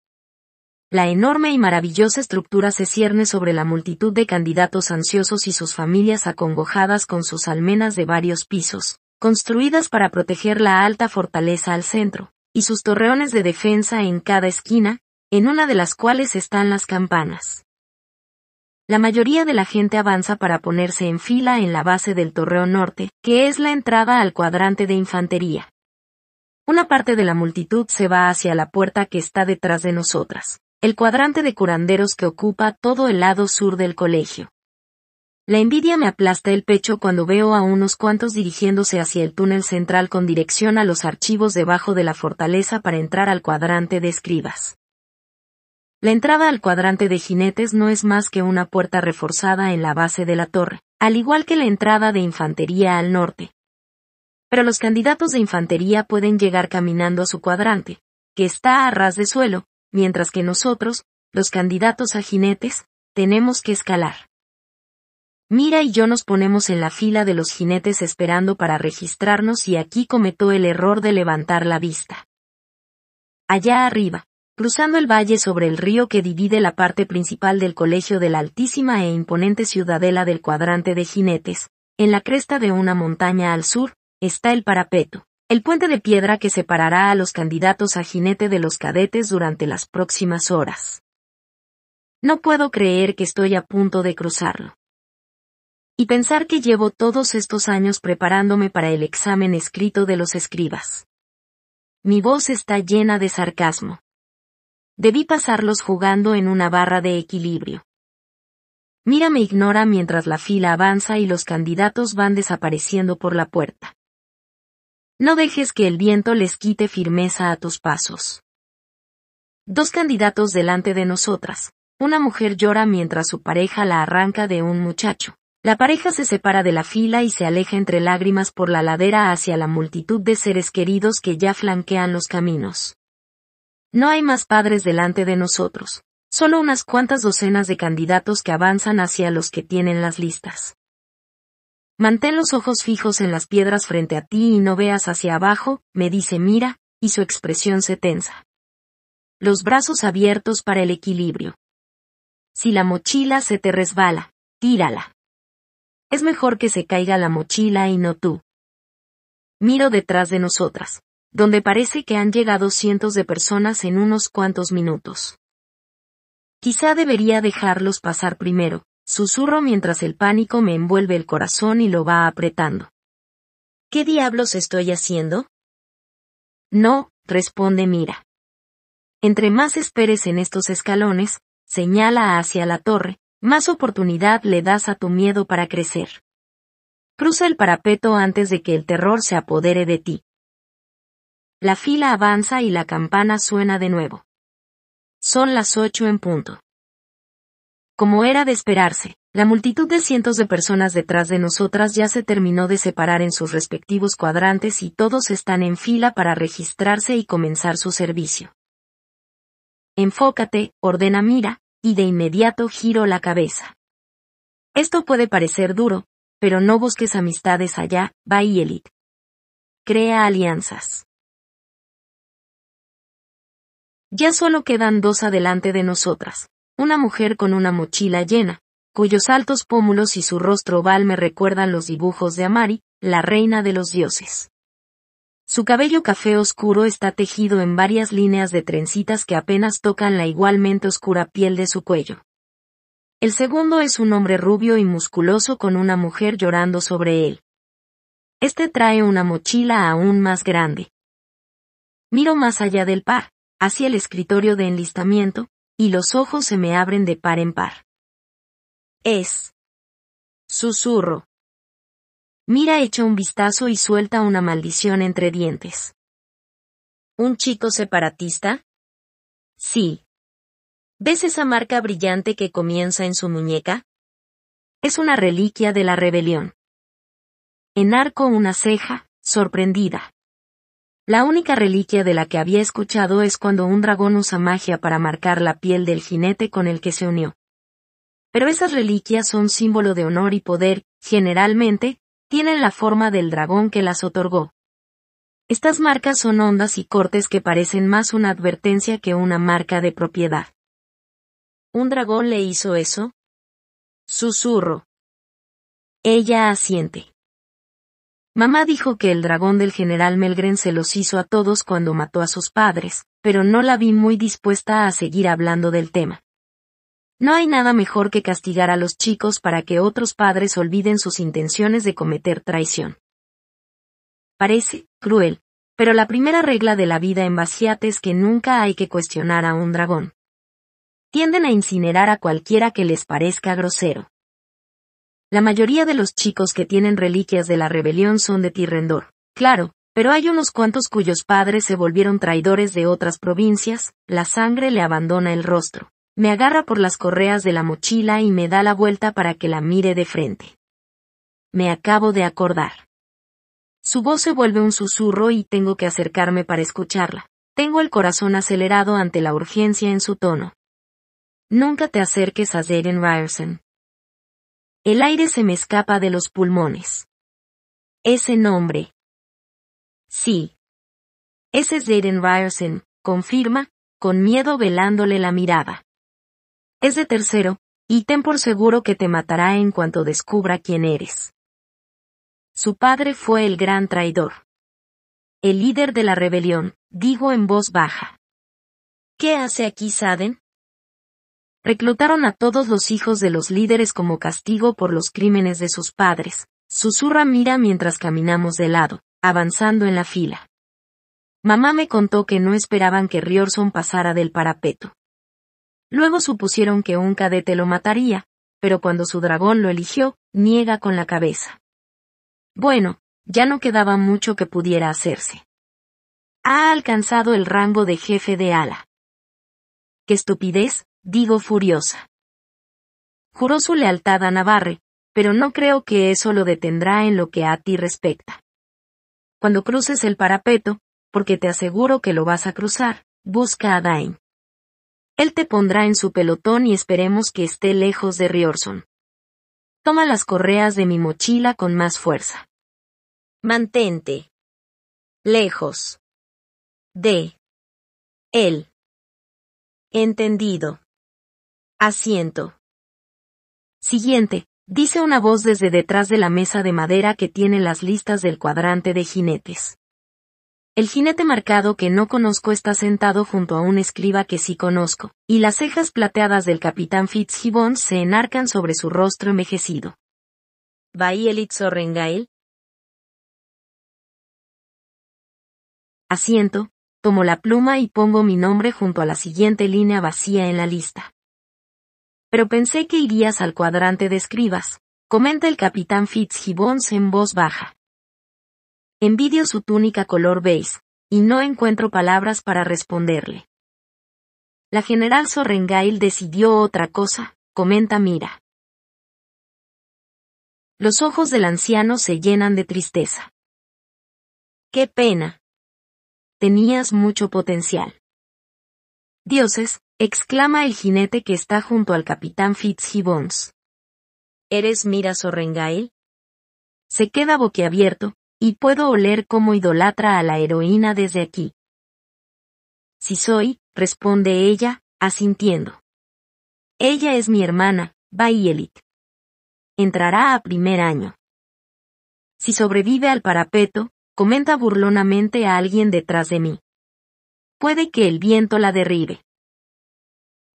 La enorme y maravillosa estructura se cierne sobre la multitud de candidatos ansiosos y sus familias acongojadas con sus almenas de varios pisos, construidas para proteger la alta fortaleza al centro, y sus torreones de defensa en cada esquina, en una de las cuales están las campanas. La mayoría de la gente avanza para ponerse en fila en la base del Torreón Norte, que es la entrada al cuadrante de infantería. Una parte de la multitud se va hacia la puerta que está detrás de nosotras, el cuadrante de curanderos que ocupa todo el lado sur del colegio. La envidia me aplasta el pecho cuando veo a unos cuantos dirigiéndose hacia el túnel central con dirección a los archivos debajo de la fortaleza para entrar al cuadrante de escribas. La entrada al cuadrante de jinetes no es más que una puerta reforzada en la base de la torre, al igual que la entrada de infantería al norte. Pero los candidatos de infantería pueden llegar caminando a su cuadrante, que está a ras de suelo, mientras que nosotros, los candidatos a jinetes, tenemos que escalar. Mira y yo nos ponemos en la fila de los jinetes esperando para registrarnos y aquí cometó el error de levantar la vista. Allá arriba, cruzando el valle sobre el río que divide la parte principal del colegio de la altísima e imponente ciudadela del cuadrante de jinetes, en la cresta de una montaña al sur, está el parapeto, el puente de piedra que separará a los candidatos a jinete de los cadetes durante las próximas horas. No puedo creer que estoy a punto de cruzarlo. Y pensar que llevo todos estos años preparándome para el examen escrito de los escribas. Mi voz está llena de sarcasmo. Debí pasarlos jugando en una barra de equilibrio. Mira me e ignora mientras la fila avanza y los candidatos van desapareciendo por la puerta. No dejes que el viento les quite firmeza a tus pasos. Dos candidatos delante de nosotras. Una mujer llora mientras su pareja la arranca de un muchacho. La pareja se separa de la fila y se aleja entre lágrimas por la ladera hacia la multitud de seres queridos que ya flanquean los caminos. No hay más padres delante de nosotros, solo unas cuantas docenas de candidatos que avanzan hacia los que tienen las listas. Mantén los ojos fijos en las piedras frente a ti y no veas hacia abajo, me dice Mira, y su expresión se tensa. Los brazos abiertos para el equilibrio. Si la mochila se te resbala, tírala. Es mejor que se caiga la mochila y no tú. Miro detrás de nosotras donde parece que han llegado cientos de personas en unos cuantos minutos. Quizá debería dejarlos pasar primero, susurro mientras el pánico me envuelve el corazón y lo va apretando. ¿Qué diablos estoy haciendo? No, responde Mira. Entre más esperes en estos escalones, señala hacia la torre, más oportunidad le das a tu miedo para crecer. Cruza el parapeto antes de que el terror se apodere de ti. La fila avanza y la campana suena de nuevo. Son las ocho en punto. Como era de esperarse, la multitud de cientos de personas detrás de nosotras ya se terminó de separar en sus respectivos cuadrantes y todos están en fila para registrarse y comenzar su servicio. Enfócate, ordena mira, y de inmediato giro la cabeza. Esto puede parecer duro, pero no busques amistades allá, va y Crea alianzas. Ya solo quedan dos adelante de nosotras. Una mujer con una mochila llena, cuyos altos pómulos y su rostro oval me recuerdan los dibujos de Amari, la reina de los dioses. Su cabello café oscuro está tejido en varias líneas de trencitas que apenas tocan la igualmente oscura piel de su cuello. El segundo es un hombre rubio y musculoso con una mujer llorando sobre él. Este trae una mochila aún más grande. Miro más allá del par, hacia el escritorio de enlistamiento, y los ojos se me abren de par en par. Es. Susurro. Mira echa un vistazo y suelta una maldición entre dientes. ¿Un chico separatista? Sí. ¿Ves esa marca brillante que comienza en su muñeca? Es una reliquia de la rebelión. Enarco una ceja, sorprendida. La única reliquia de la que había escuchado es cuando un dragón usa magia para marcar la piel del jinete con el que se unió. Pero esas reliquias son símbolo de honor y poder, generalmente, tienen la forma del dragón que las otorgó. Estas marcas son ondas y cortes que parecen más una advertencia que una marca de propiedad. ¿Un dragón le hizo eso? Susurro. Ella asiente. Mamá dijo que el dragón del general Melgren se los hizo a todos cuando mató a sus padres, pero no la vi muy dispuesta a seguir hablando del tema. No hay nada mejor que castigar a los chicos para que otros padres olviden sus intenciones de cometer traición. Parece cruel, pero la primera regla de la vida en Basiate es que nunca hay que cuestionar a un dragón. Tienden a incinerar a cualquiera que les parezca grosero. La mayoría de los chicos que tienen reliquias de la rebelión son de Tirrendor. Claro, pero hay unos cuantos cuyos padres se volvieron traidores de otras provincias, la sangre le abandona el rostro. Me agarra por las correas de la mochila y me da la vuelta para que la mire de frente. Me acabo de acordar. Su voz se vuelve un susurro y tengo que acercarme para escucharla. Tengo el corazón acelerado ante la urgencia en su tono. Nunca te acerques a Zayden Ryerson. El aire se me escapa de los pulmones. Ese nombre. Sí. Ese es Jaden Ryerson, confirma, con miedo velándole la mirada. Es de tercero, y ten por seguro que te matará en cuanto descubra quién eres. Su padre fue el gran traidor. El líder de la rebelión, digo en voz baja. ¿Qué hace aquí Saden? Reclutaron a todos los hijos de los líderes como castigo por los crímenes de sus padres, susurra Mira mientras caminamos de lado, avanzando en la fila. Mamá me contó que no esperaban que Riorson pasara del parapeto. Luego supusieron que un cadete lo mataría, pero cuando su dragón lo eligió, niega con la cabeza. Bueno, ya no quedaba mucho que pudiera hacerse. Ha alcanzado el rango de jefe de ala. ¡Qué estupidez! digo furiosa. Juró su lealtad a Navarre, pero no creo que eso lo detendrá en lo que a ti respecta. Cuando cruces el parapeto, porque te aseguro que lo vas a cruzar, busca a Dain. Él te pondrá en su pelotón y esperemos que esté lejos de Riorson. Toma las correas de mi mochila con más fuerza. Mantente. Lejos. De. Él. Entendido. Asiento. Siguiente, dice una voz desde detrás de la mesa de madera que tiene las listas del cuadrante de jinetes. El jinete marcado que no conozco está sentado junto a un escriba que sí conozco, y las cejas plateadas del capitán Fitzgibbon se enarcan sobre su rostro envejecido. el Rengail? Asiento, tomo la pluma y pongo mi nombre junto a la siguiente línea vacía en la lista. Pero pensé que irías al cuadrante de escribas, comenta el capitán Fitzgibbons en voz baja. Envidio su túnica color beige, y no encuentro palabras para responderle. La general Sorrengail decidió otra cosa, comenta Mira. Los ojos del anciano se llenan de tristeza. Qué pena. Tenías mucho potencial. Dioses, exclama el jinete que está junto al capitán Fitzgibbons. ¿Eres Mira Sorrengail? Se queda boquiabierto, y puedo oler cómo idolatra a la heroína desde aquí. Si soy, responde ella, asintiendo. Ella es mi hermana, Bayelit. Entrará a primer año. Si sobrevive al parapeto, comenta burlonamente a alguien detrás de mí. Puede que el viento la derribe.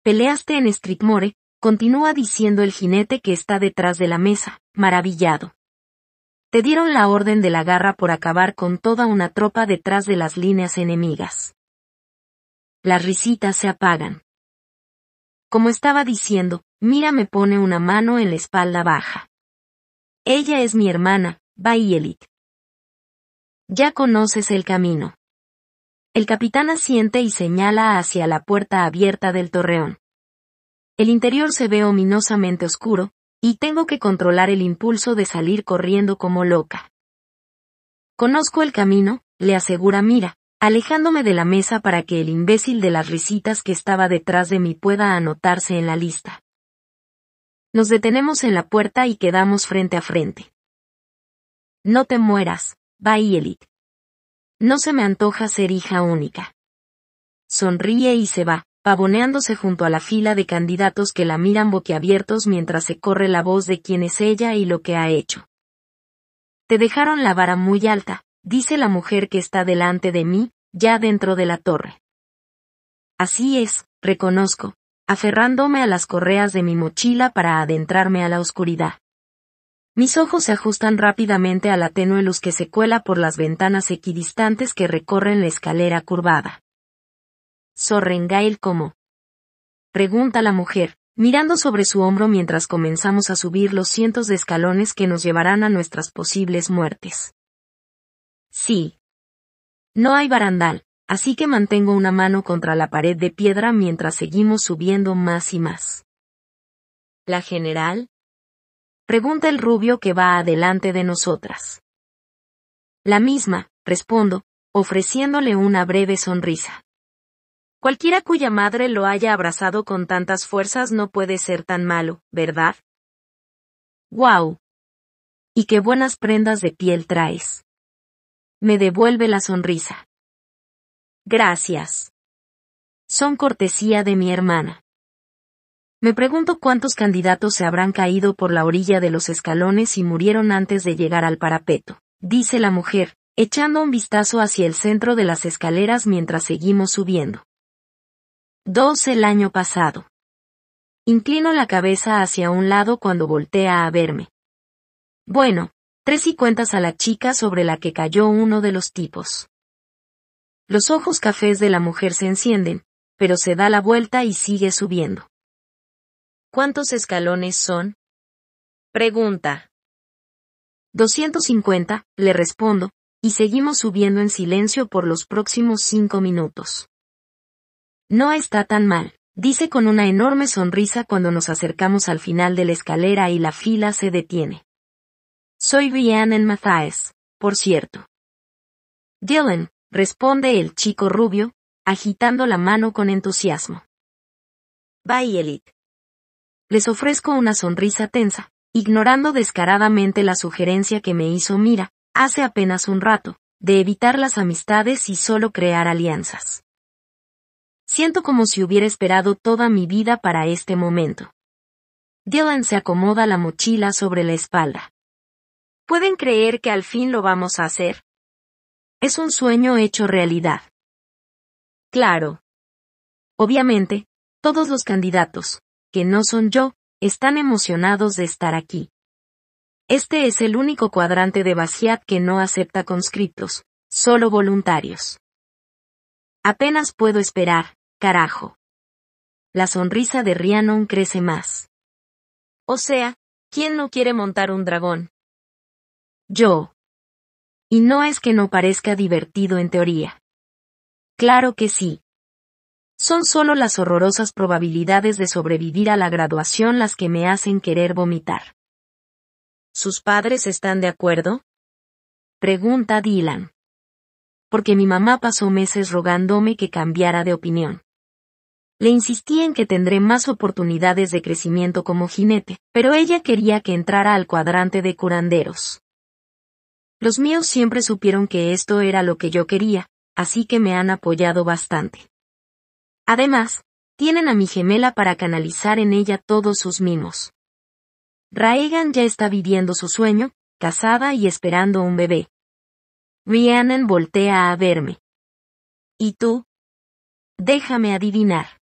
Peleaste en Strictmore, continúa diciendo el jinete que está detrás de la mesa, maravillado. Te dieron la orden de la garra por acabar con toda una tropa detrás de las líneas enemigas. Las risitas se apagan. Como estaba diciendo, Mira me pone una mano en la espalda baja. Ella es mi hermana, Baielit. Ya conoces el camino. El capitán asiente y señala hacia la puerta abierta del torreón. El interior se ve ominosamente oscuro, y tengo que controlar el impulso de salir corriendo como loca. Conozco el camino, le asegura Mira, alejándome de la mesa para que el imbécil de las risitas que estaba detrás de mí pueda anotarse en la lista. Nos detenemos en la puerta y quedamos frente a frente. No te mueras, va Elit. No se me antoja ser hija única. Sonríe y se va, pavoneándose junto a la fila de candidatos que la miran boquiabiertos mientras se corre la voz de quién es ella y lo que ha hecho. Te dejaron la vara muy alta, dice la mujer que está delante de mí, ya dentro de la torre. Así es, reconozco, aferrándome a las correas de mi mochila para adentrarme a la oscuridad. Mis ojos se ajustan rápidamente a la tenue luz que se cuela por las ventanas equidistantes que recorren la escalera curvada. Sorrengail, ¿cómo? Pregunta la mujer, mirando sobre su hombro mientras comenzamos a subir los cientos de escalones que nos llevarán a nuestras posibles muertes. Sí. No hay barandal, así que mantengo una mano contra la pared de piedra mientras seguimos subiendo más y más. La general, Pregunta el rubio que va adelante de nosotras. La misma, respondo, ofreciéndole una breve sonrisa. Cualquiera cuya madre lo haya abrazado con tantas fuerzas no puede ser tan malo, ¿verdad? ¡Guau! Y qué buenas prendas de piel traes. Me devuelve la sonrisa. Gracias. Son cortesía de mi hermana. Me pregunto cuántos candidatos se habrán caído por la orilla de los escalones y murieron antes de llegar al parapeto, dice la mujer, echando un vistazo hacia el centro de las escaleras mientras seguimos subiendo. Dos El año pasado. Inclino la cabeza hacia un lado cuando voltea a verme. Bueno, tres y cuentas a la chica sobre la que cayó uno de los tipos. Los ojos cafés de la mujer se encienden, pero se da la vuelta y sigue subiendo. ¿Cuántos escalones son? Pregunta. 250, le respondo, y seguimos subiendo en silencio por los próximos cinco minutos. No está tan mal, dice con una enorme sonrisa cuando nos acercamos al final de la escalera y la fila se detiene. Soy en Mathaes, por cierto. Dylan, responde el chico rubio, agitando la mano con entusiasmo. Bye, Elite les ofrezco una sonrisa tensa, ignorando descaradamente la sugerencia que me hizo Mira, hace apenas un rato, de evitar las amistades y solo crear alianzas. Siento como si hubiera esperado toda mi vida para este momento. Dylan se acomoda la mochila sobre la espalda. ¿Pueden creer que al fin lo vamos a hacer? Es un sueño hecho realidad. Claro. Obviamente, todos los candidatos, que no son yo, están emocionados de estar aquí. Este es el único cuadrante de Basiat que no acepta conscriptos, solo voluntarios. Apenas puedo esperar, carajo. La sonrisa de Rhiannon crece más. O sea, ¿quién no quiere montar un dragón? Yo. Y no es que no parezca divertido en teoría. Claro que sí. Son solo las horrorosas probabilidades de sobrevivir a la graduación las que me hacen querer vomitar. ¿Sus padres están de acuerdo? Pregunta Dylan. Porque mi mamá pasó meses rogándome que cambiara de opinión. Le insistí en que tendré más oportunidades de crecimiento como jinete, pero ella quería que entrara al cuadrante de curanderos. Los míos siempre supieron que esto era lo que yo quería, así que me han apoyado bastante. Además, tienen a mi gemela para canalizar en ella todos sus mimos. Raegan ya está viviendo su sueño, casada y esperando un bebé. Rhiannon voltea a verme. ¿Y tú? Déjame adivinar.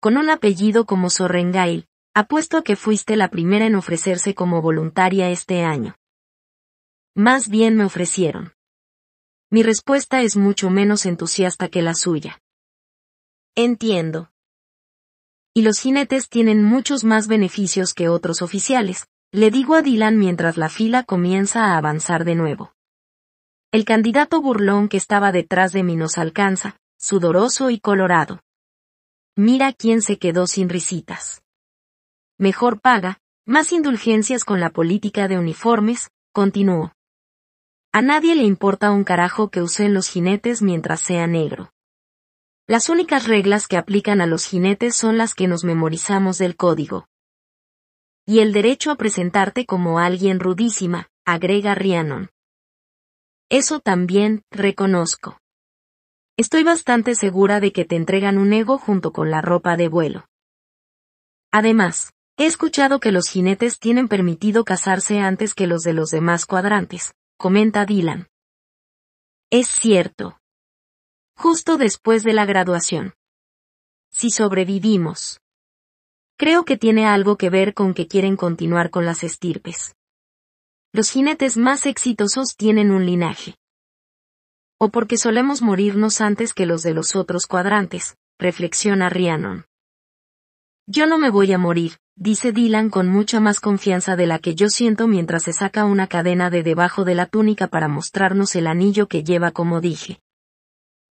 Con un apellido como Sorrengail, apuesto que fuiste la primera en ofrecerse como voluntaria este año. Más bien me ofrecieron. Mi respuesta es mucho menos entusiasta que la suya. Entiendo. Y los jinetes tienen muchos más beneficios que otros oficiales, le digo a Dylan mientras la fila comienza a avanzar de nuevo. El candidato burlón que estaba detrás de mí nos alcanza, sudoroso y colorado. Mira quién se quedó sin risitas. Mejor paga, más indulgencias con la política de uniformes, continuó. A nadie le importa un carajo que usen los jinetes mientras sea negro. Las únicas reglas que aplican a los jinetes son las que nos memorizamos del código. Y el derecho a presentarte como alguien rudísima, agrega Rhiannon. Eso también, reconozco. Estoy bastante segura de que te entregan un ego junto con la ropa de vuelo. Además, he escuchado que los jinetes tienen permitido casarse antes que los de los demás cuadrantes, comenta Dylan. Es cierto justo después de la graduación. Si sobrevivimos. Creo que tiene algo que ver con que quieren continuar con las estirpes. Los jinetes más exitosos tienen un linaje. O porque solemos morirnos antes que los de los otros cuadrantes, reflexiona Rhiannon. Yo no me voy a morir, dice Dylan con mucha más confianza de la que yo siento mientras se saca una cadena de debajo de la túnica para mostrarnos el anillo que lleva como dije.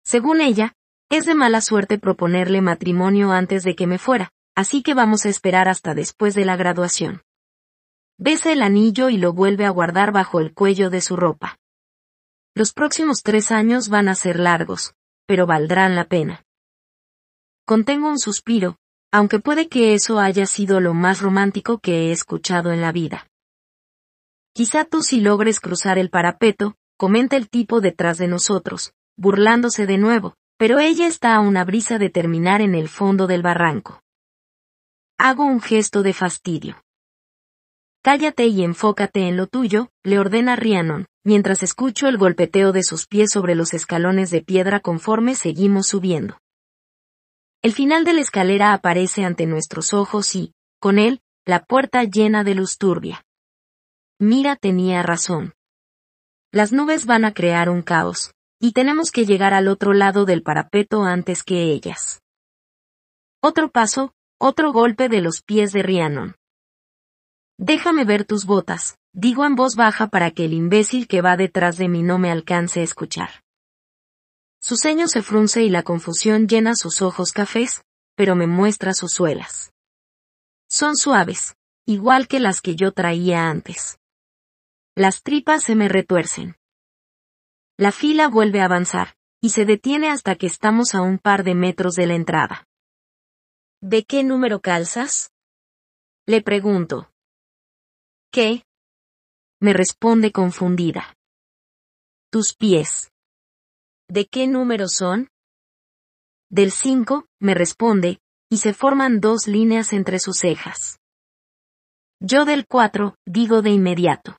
Según ella, es de mala suerte proponerle matrimonio antes de que me fuera, así que vamos a esperar hasta después de la graduación. Besa el anillo y lo vuelve a guardar bajo el cuello de su ropa. Los próximos tres años van a ser largos, pero valdrán la pena. Contengo un suspiro, aunque puede que eso haya sido lo más romántico que he escuchado en la vida. Quizá tú sí logres cruzar el parapeto, comenta el tipo detrás de nosotros, burlándose de nuevo, pero ella está a una brisa de terminar en el fondo del barranco. Hago un gesto de fastidio. Cállate y enfócate en lo tuyo, le ordena Rhiannon, mientras escucho el golpeteo de sus pies sobre los escalones de piedra conforme seguimos subiendo. El final de la escalera aparece ante nuestros ojos y, con él, la puerta llena de luz turbia. Mira tenía razón. Las nubes van a crear un caos, y tenemos que llegar al otro lado del parapeto antes que ellas. Otro paso, otro golpe de los pies de Rhiannon. Déjame ver tus botas, digo en voz baja para que el imbécil que va detrás de mí no me alcance a escuchar. Su ceño se frunce y la confusión llena sus ojos cafés, pero me muestra sus suelas. Son suaves, igual que las que yo traía antes. Las tripas se me retuercen. La fila vuelve a avanzar, y se detiene hasta que estamos a un par de metros de la entrada. ¿De qué número calzas? Le pregunto. ¿Qué? Me responde confundida. Tus pies. ¿De qué número son? Del 5, me responde, y se forman dos líneas entre sus cejas. Yo del 4, digo de inmediato.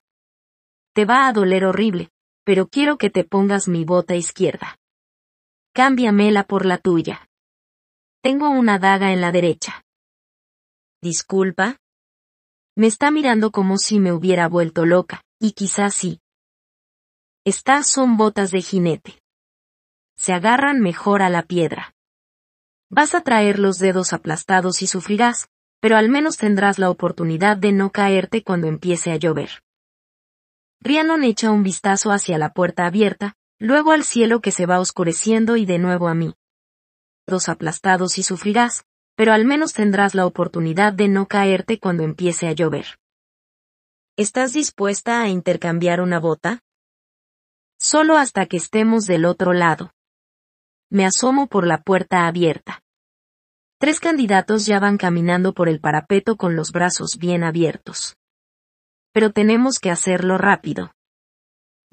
Te va a doler horrible, pero quiero que te pongas mi bota izquierda. Cámbiamela por la tuya. Tengo una daga en la derecha. Disculpa. Me está mirando como si me hubiera vuelto loca, y quizás sí. Estas son botas de jinete. Se agarran mejor a la piedra. Vas a traer los dedos aplastados y sufrirás, pero al menos tendrás la oportunidad de no caerte cuando empiece a llover. Rhiannon echa un vistazo hacia la puerta abierta, luego al cielo que se va oscureciendo y de nuevo a mí. Dos aplastados y sufrirás, pero al menos tendrás la oportunidad de no caerte cuando empiece a llover. ¿Estás dispuesta a intercambiar una bota? Solo hasta que estemos del otro lado. Me asomo por la puerta abierta. Tres candidatos ya van caminando por el parapeto con los brazos bien abiertos pero tenemos que hacerlo rápido.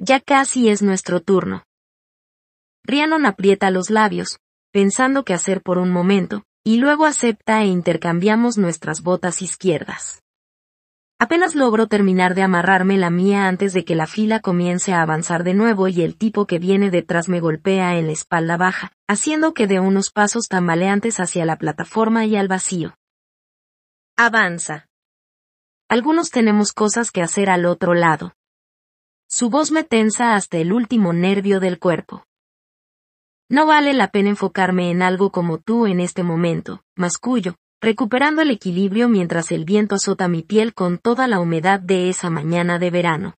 Ya casi es nuestro turno. Rhiannon aprieta los labios, pensando qué hacer por un momento, y luego acepta e intercambiamos nuestras botas izquierdas. Apenas logro terminar de amarrarme la mía antes de que la fila comience a avanzar de nuevo y el tipo que viene detrás me golpea en la espalda baja, haciendo que dé unos pasos tambaleantes hacia la plataforma y al vacío. Avanza. Algunos tenemos cosas que hacer al otro lado. Su voz me tensa hasta el último nervio del cuerpo. No vale la pena enfocarme en algo como tú en este momento, mascullo, recuperando el equilibrio mientras el viento azota mi piel con toda la humedad de esa mañana de verano.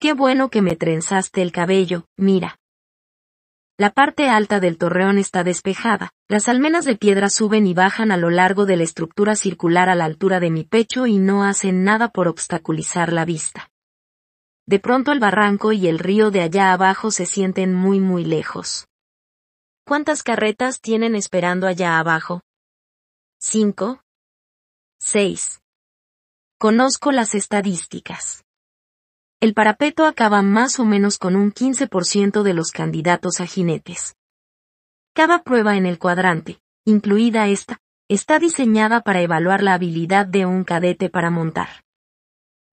Qué bueno que me trenzaste el cabello, mira. La parte alta del torreón está despejada, las almenas de piedra suben y bajan a lo largo de la estructura circular a la altura de mi pecho y no hacen nada por obstaculizar la vista. De pronto el barranco y el río de allá abajo se sienten muy muy lejos. ¿Cuántas carretas tienen esperando allá abajo? Cinco. Seis. Conozco las estadísticas el parapeto acaba más o menos con un 15% de los candidatos a jinetes. Cada prueba en el cuadrante, incluida esta, está diseñada para evaluar la habilidad de un cadete para montar.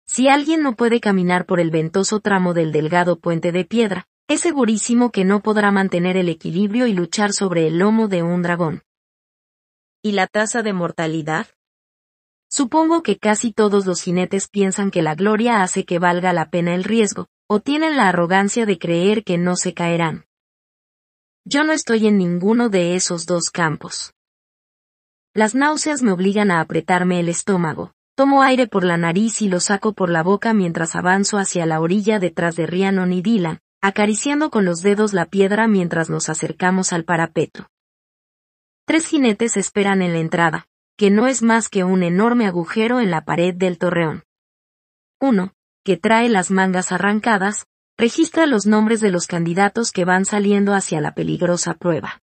Si alguien no puede caminar por el ventoso tramo del delgado puente de piedra, es segurísimo que no podrá mantener el equilibrio y luchar sobre el lomo de un dragón. ¿Y la tasa de mortalidad? Supongo que casi todos los jinetes piensan que la gloria hace que valga la pena el riesgo, o tienen la arrogancia de creer que no se caerán. Yo no estoy en ninguno de esos dos campos. Las náuseas me obligan a apretarme el estómago, tomo aire por la nariz y lo saco por la boca mientras avanzo hacia la orilla detrás de Rhiannon y Dylan, acariciando con los dedos la piedra mientras nos acercamos al parapeto. Tres jinetes esperan en la entrada, que no es más que un enorme agujero en la pared del torreón. Uno, Que trae las mangas arrancadas, registra los nombres de los candidatos que van saliendo hacia la peligrosa prueba.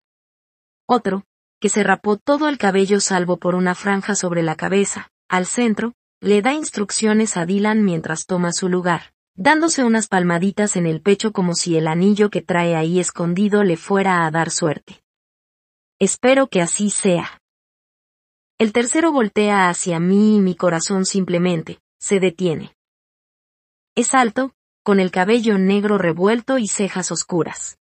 Otro, que se rapó todo el cabello salvo por una franja sobre la cabeza, al centro, le da instrucciones a Dylan mientras toma su lugar, dándose unas palmaditas en el pecho como si el anillo que trae ahí escondido le fuera a dar suerte. Espero que así sea. El tercero voltea hacia mí y mi corazón simplemente se detiene. Es alto, con el cabello negro revuelto y cejas oscuras.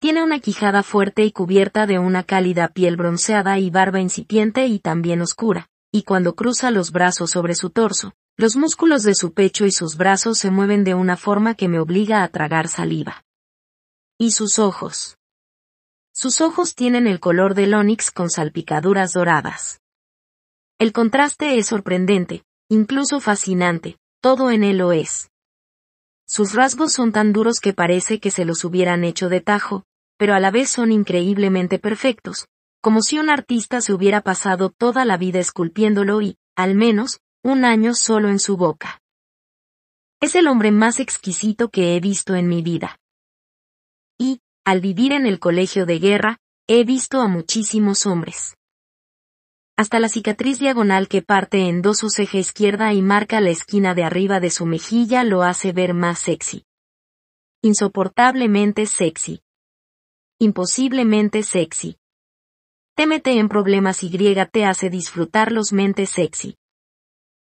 Tiene una quijada fuerte y cubierta de una cálida piel bronceada y barba incipiente y también oscura, y cuando cruza los brazos sobre su torso, los músculos de su pecho y sus brazos se mueven de una forma que me obliga a tragar saliva. Y sus ojos. Sus ojos tienen el color del ónix con salpicaduras doradas. El contraste es sorprendente, incluso fascinante, todo en él lo es. Sus rasgos son tan duros que parece que se los hubieran hecho de tajo, pero a la vez son increíblemente perfectos, como si un artista se hubiera pasado toda la vida esculpiéndolo y, al menos, un año solo en su boca. Es el hombre más exquisito que he visto en mi vida. Y, al vivir en el colegio de guerra, he visto a muchísimos hombres. Hasta la cicatriz diagonal que parte en dos su ceja izquierda y marca la esquina de arriba de su mejilla lo hace ver más sexy. Insoportablemente sexy. Imposiblemente sexy. Témete en problemas y te hace disfrutar los mentes sexy.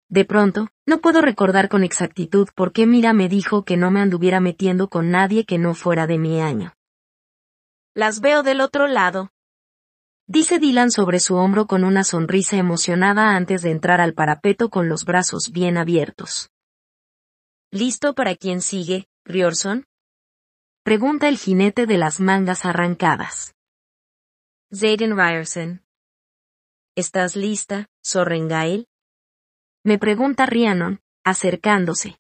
De pronto, no puedo recordar con exactitud por qué Mira me dijo que no me anduviera metiendo con nadie que no fuera de mi año. Las veo del otro lado. Dice Dylan sobre su hombro con una sonrisa emocionada antes de entrar al parapeto con los brazos bien abiertos. ¿Listo para quien sigue, Riorson? Pregunta el jinete de las mangas arrancadas. Zayden Ryerson. ¿Estás lista, Sorrengail? Me pregunta Rhiannon, acercándose.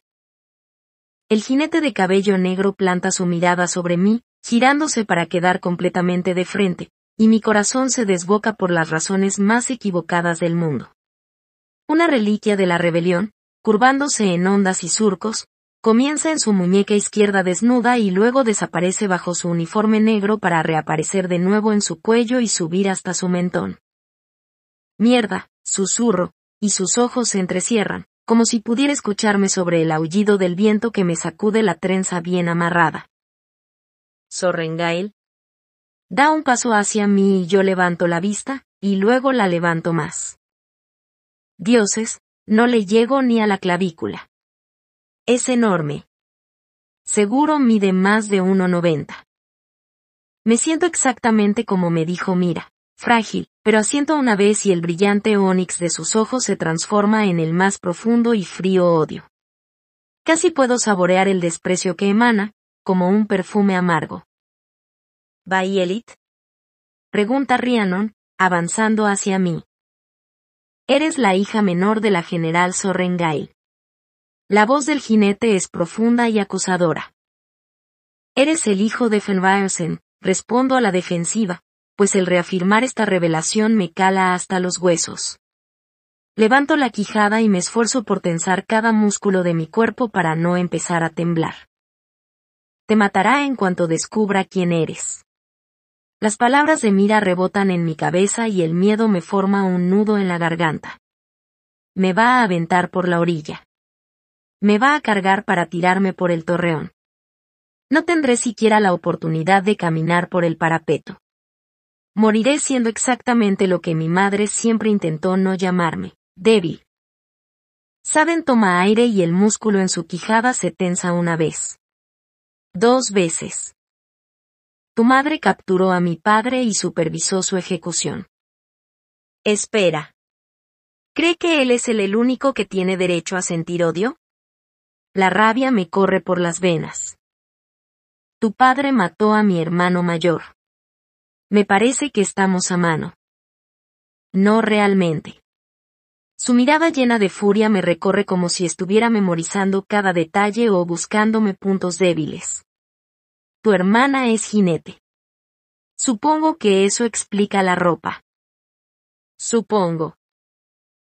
El jinete de cabello negro planta su mirada sobre mí, girándose para quedar completamente de frente, y mi corazón se desboca por las razones más equivocadas del mundo. Una reliquia de la rebelión, curvándose en ondas y surcos, comienza en su muñeca izquierda desnuda y luego desaparece bajo su uniforme negro para reaparecer de nuevo en su cuello y subir hasta su mentón. Mierda, susurro, y sus ojos se entrecierran, como si pudiera escucharme sobre el aullido del viento que me sacude la trenza bien amarrada. Sorrengail. Da un paso hacia mí y yo levanto la vista, y luego la levanto más. Dioses, no le llego ni a la clavícula. Es enorme. Seguro mide más de 1,90. Me siento exactamente como me dijo Mira, frágil, pero asiento una vez y el brillante ónix de sus ojos se transforma en el más profundo y frío odio. Casi puedo saborear el desprecio que emana, como un perfume amargo. Yelit? Pregunta Rhiannon, avanzando hacia mí. Eres la hija menor de la general Sorrengail. La voz del jinete es profunda y acusadora. Eres el hijo de Fenweisen respondo a la defensiva, pues el reafirmar esta revelación me cala hasta los huesos. Levanto la quijada y me esfuerzo por tensar cada músculo de mi cuerpo para no empezar a temblar te matará en cuanto descubra quién eres. Las palabras de Mira rebotan en mi cabeza y el miedo me forma un nudo en la garganta. Me va a aventar por la orilla. Me va a cargar para tirarme por el torreón. No tendré siquiera la oportunidad de caminar por el parapeto. Moriré siendo exactamente lo que mi madre siempre intentó no llamarme, débil. Saben toma aire y el músculo en su quijada se tensa una vez. Dos veces. Tu madre capturó a mi padre y supervisó su ejecución. Espera. ¿Cree que él es el, único que tiene derecho a sentir odio? La rabia me corre por las venas. Tu padre mató a mi hermano mayor. Me parece que estamos a mano. No realmente. Su mirada llena de furia me recorre como si estuviera memorizando cada detalle o buscándome puntos débiles. Tu hermana es jinete. Supongo que eso explica la ropa. Supongo.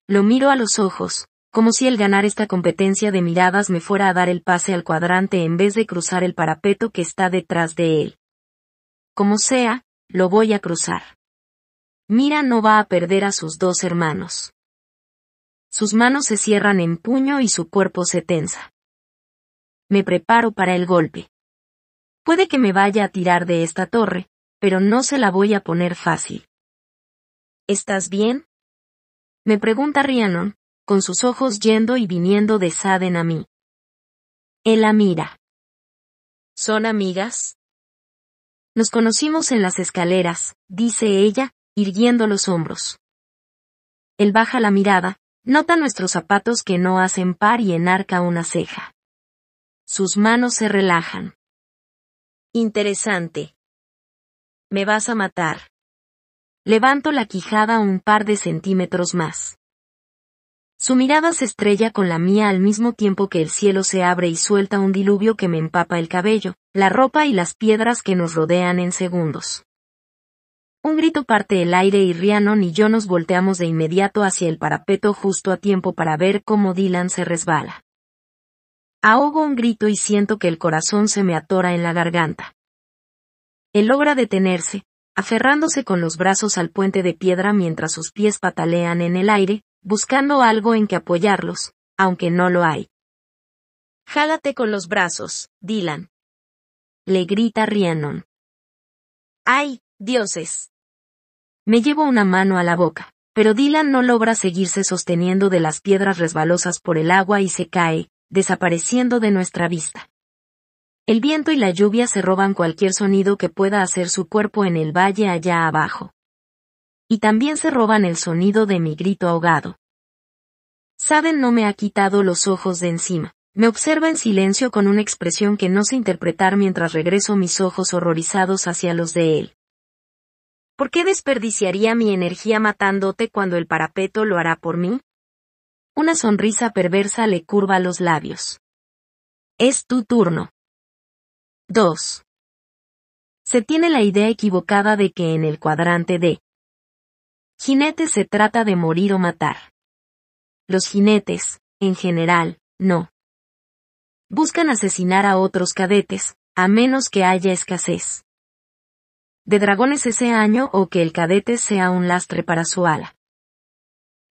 Lo miro a los ojos, como si el ganar esta competencia de miradas me fuera a dar el pase al cuadrante en vez de cruzar el parapeto que está detrás de él. Como sea, lo voy a cruzar. Mira no va a perder a sus dos hermanos. Sus manos se cierran en puño y su cuerpo se tensa. Me preparo para el golpe. Puede que me vaya a tirar de esta torre, pero no se la voy a poner fácil. ¿Estás bien? Me pregunta Rhiannon, con sus ojos yendo y viniendo de Saden a mí. Él la mira. ¿Son amigas? Nos conocimos en las escaleras, dice ella, irguiendo los hombros. Él baja la mirada, Nota nuestros zapatos que no hacen par y enarca una ceja. Sus manos se relajan. Interesante. Me vas a matar. Levanto la quijada un par de centímetros más. Su mirada se estrella con la mía al mismo tiempo que el cielo se abre y suelta un diluvio que me empapa el cabello, la ropa y las piedras que nos rodean en segundos. Un grito parte el aire y Rhiannon y yo nos volteamos de inmediato hacia el parapeto justo a tiempo para ver cómo Dylan se resbala. Ahogo un grito y siento que el corazón se me atora en la garganta. Él logra detenerse, aferrándose con los brazos al puente de piedra mientras sus pies patalean en el aire, buscando algo en que apoyarlos, aunque no lo hay. Jálate con los brazos, Dylan. Le grita Rhiannon. ¡Ay, dioses! Me llevo una mano a la boca, pero Dylan no logra seguirse sosteniendo de las piedras resbalosas por el agua y se cae, desapareciendo de nuestra vista. El viento y la lluvia se roban cualquier sonido que pueda hacer su cuerpo en el valle allá abajo. Y también se roban el sonido de mi grito ahogado. Saben no me ha quitado los ojos de encima. Me observa en silencio con una expresión que no sé interpretar mientras regreso mis ojos horrorizados hacia los de él. ¿Por qué desperdiciaría mi energía matándote cuando el parapeto lo hará por mí? Una sonrisa perversa le curva los labios. Es tu turno. 2. Se tiene la idea equivocada de que en el cuadrante de jinete se trata de morir o matar. Los jinetes, en general, no. Buscan asesinar a otros cadetes, a menos que haya escasez de dragones ese año o que el cadete sea un lastre para su ala.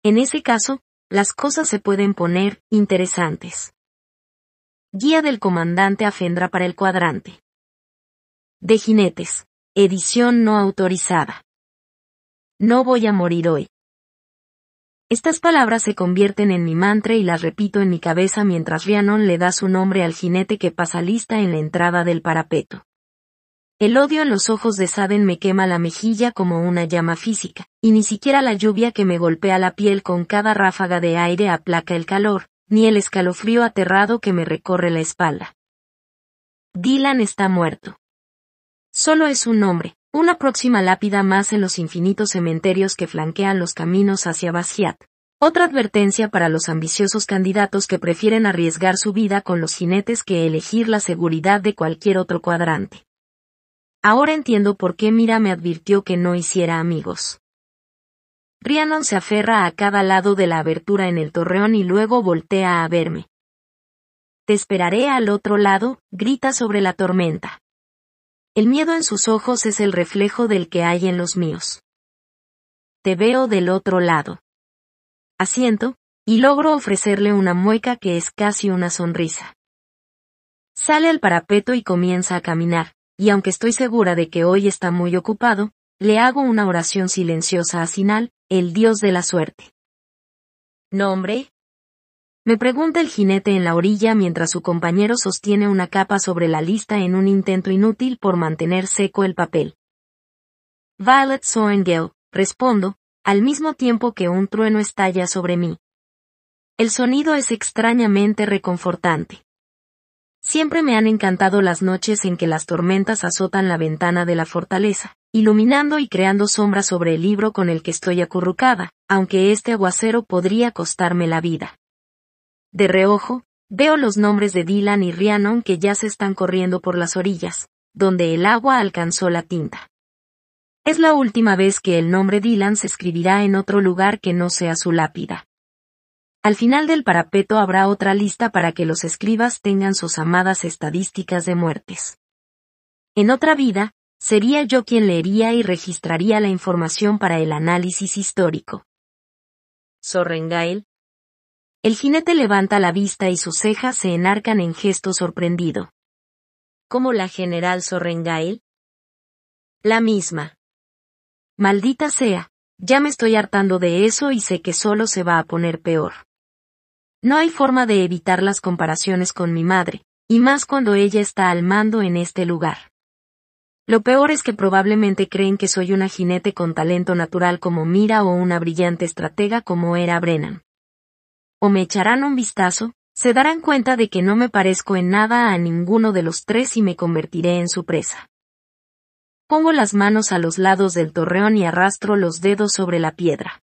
En ese caso, las cosas se pueden poner interesantes. Guía del comandante Afendra para el cuadrante. De jinetes. Edición no autorizada. No voy a morir hoy. Estas palabras se convierten en mi mantra y las repito en mi cabeza mientras Rhiannon le da su nombre al jinete que pasa lista en la entrada del parapeto. El odio en los ojos de Saben me quema la mejilla como una llama física, y ni siquiera la lluvia que me golpea la piel con cada ráfaga de aire aplaca el calor, ni el escalofrío aterrado que me recorre la espalda. Dylan está muerto. Solo es un nombre, una próxima lápida más en los infinitos cementerios que flanquean los caminos hacia Basiat. Otra advertencia para los ambiciosos candidatos que prefieren arriesgar su vida con los jinetes que elegir la seguridad de cualquier otro cuadrante. Ahora entiendo por qué Mira me advirtió que no hiciera amigos. Rhiannon se aferra a cada lado de la abertura en el torreón y luego voltea a verme. Te esperaré al otro lado, grita sobre la tormenta. El miedo en sus ojos es el reflejo del que hay en los míos. Te veo del otro lado. Asiento, y logro ofrecerle una mueca que es casi una sonrisa. Sale al parapeto y comienza a caminar, y aunque estoy segura de que hoy está muy ocupado, le hago una oración silenciosa a Sinal, el dios de la suerte. ¿Nombre? Me pregunta el jinete en la orilla mientras su compañero sostiene una capa sobre la lista en un intento inútil por mantener seco el papel. Violet Soengel, respondo, al mismo tiempo que un trueno estalla sobre mí. El sonido es extrañamente reconfortante. Siempre me han encantado las noches en que las tormentas azotan la ventana de la fortaleza, iluminando y creando sombra sobre el libro con el que estoy acurrucada, aunque este aguacero podría costarme la vida. De reojo, veo los nombres de Dylan y Rhiannon que ya se están corriendo por las orillas, donde el agua alcanzó la tinta. Es la última vez que el nombre Dylan se escribirá en otro lugar que no sea su lápida. Al final del parapeto habrá otra lista para que los escribas tengan sus amadas estadísticas de muertes. En otra vida, sería yo quien leería y registraría la información para el análisis histórico. Sorrengail. El jinete levanta la vista y sus cejas se enarcan en gesto sorprendido. ¿Cómo la general Sorrengail? La misma. Maldita sea, ya me estoy hartando de eso y sé que solo se va a poner peor. No hay forma de evitar las comparaciones con mi madre, y más cuando ella está al mando en este lugar. Lo peor es que probablemente creen que soy una jinete con talento natural como Mira o una brillante estratega como era Brennan. O me echarán un vistazo, se darán cuenta de que no me parezco en nada a ninguno de los tres y me convertiré en su presa. Pongo las manos a los lados del torreón y arrastro los dedos sobre la piedra.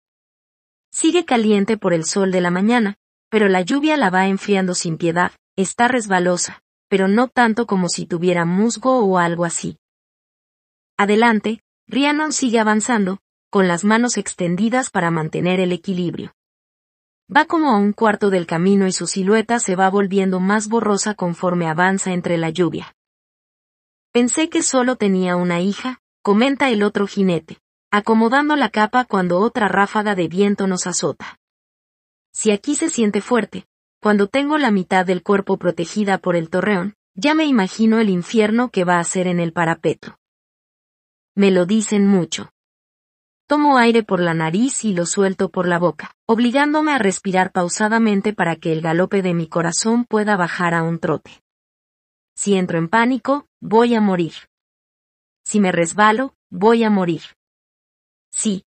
Sigue caliente por el sol de la mañana, pero la lluvia la va enfriando sin piedad, está resbalosa, pero no tanto como si tuviera musgo o algo así. Adelante, Rhiannon sigue avanzando, con las manos extendidas para mantener el equilibrio. Va como a un cuarto del camino y su silueta se va volviendo más borrosa conforme avanza entre la lluvia. Pensé que solo tenía una hija, comenta el otro jinete, acomodando la capa cuando otra ráfaga de viento nos azota. Si aquí se siente fuerte, cuando tengo la mitad del cuerpo protegida por el torreón, ya me imagino el infierno que va a ser en el parapeto. Me lo dicen mucho. Tomo aire por la nariz y lo suelto por la boca, obligándome a respirar pausadamente para que el galope de mi corazón pueda bajar a un trote. Si entro en pánico, voy a morir. Si me resbalo, voy a morir. Sí.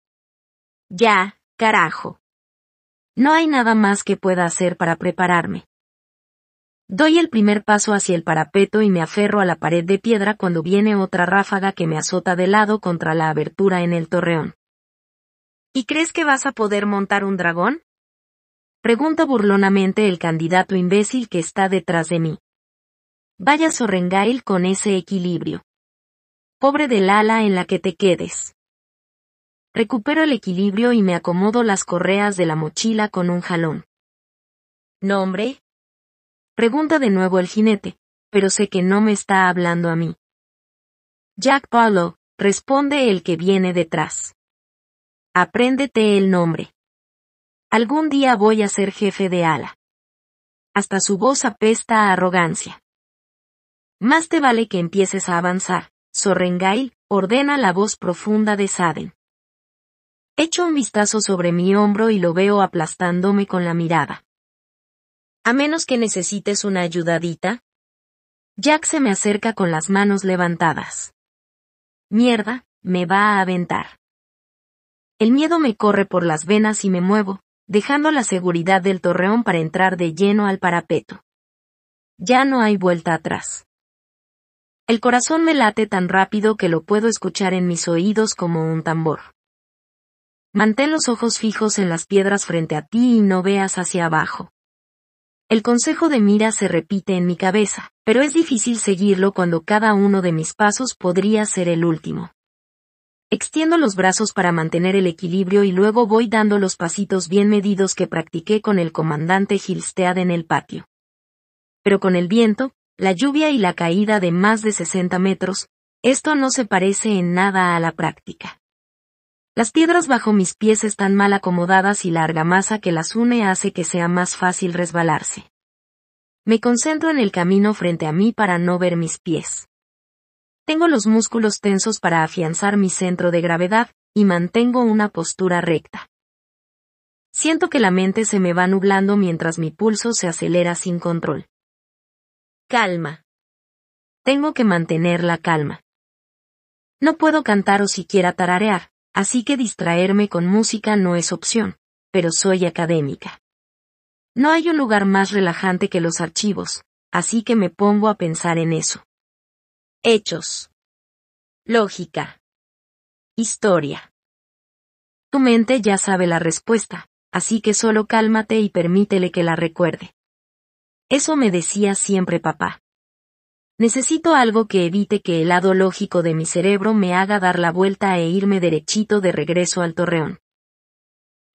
Ya, carajo. No hay nada más que pueda hacer para prepararme. Doy el primer paso hacia el parapeto y me aferro a la pared de piedra cuando viene otra ráfaga que me azota de lado contra la abertura en el torreón. ¿Y crees que vas a poder montar un dragón? Pregunta burlonamente el candidato imbécil que está detrás de mí. Vaya Sorrengail con ese equilibrio. Pobre del ala en la que te quedes. Recupero el equilibrio y me acomodo las correas de la mochila con un jalón. ¿Nombre? Pregunta de nuevo el jinete, pero sé que no me está hablando a mí. Jack Paulo. responde el que viene detrás. Apréndete el nombre. Algún día voy a ser jefe de ala. Hasta su voz apesta a arrogancia. Más te vale que empieces a avanzar, Sorrengail, ordena la voz profunda de Saden. Echo un vistazo sobre mi hombro y lo veo aplastándome con la mirada. A menos que necesites una ayudadita. Jack se me acerca con las manos levantadas. Mierda, me va a aventar. El miedo me corre por las venas y me muevo, dejando la seguridad del torreón para entrar de lleno al parapeto. Ya no hay vuelta atrás. El corazón me late tan rápido que lo puedo escuchar en mis oídos como un tambor. Mantén los ojos fijos en las piedras frente a ti y no veas hacia abajo. El consejo de mira se repite en mi cabeza, pero es difícil seguirlo cuando cada uno de mis pasos podría ser el último. Extiendo los brazos para mantener el equilibrio y luego voy dando los pasitos bien medidos que practiqué con el comandante Gilstead en el patio. Pero con el viento, la lluvia y la caída de más de 60 metros, esto no se parece en nada a la práctica. Las piedras bajo mis pies están mal acomodadas y la argamasa que las une hace que sea más fácil resbalarse. Me concentro en el camino frente a mí para no ver mis pies. Tengo los músculos tensos para afianzar mi centro de gravedad, y mantengo una postura recta. Siento que la mente se me va nublando mientras mi pulso se acelera sin control. Calma. Tengo que mantener la calma. No puedo cantar o siquiera tararear, así que distraerme con música no es opción, pero soy académica. No hay un lugar más relajante que los archivos, así que me pongo a pensar en eso. Hechos. Lógica. Historia. Tu mente ya sabe la respuesta, así que solo cálmate y permítele que la recuerde. Eso me decía siempre papá. Necesito algo que evite que el lado lógico de mi cerebro me haga dar la vuelta e irme derechito de regreso al torreón.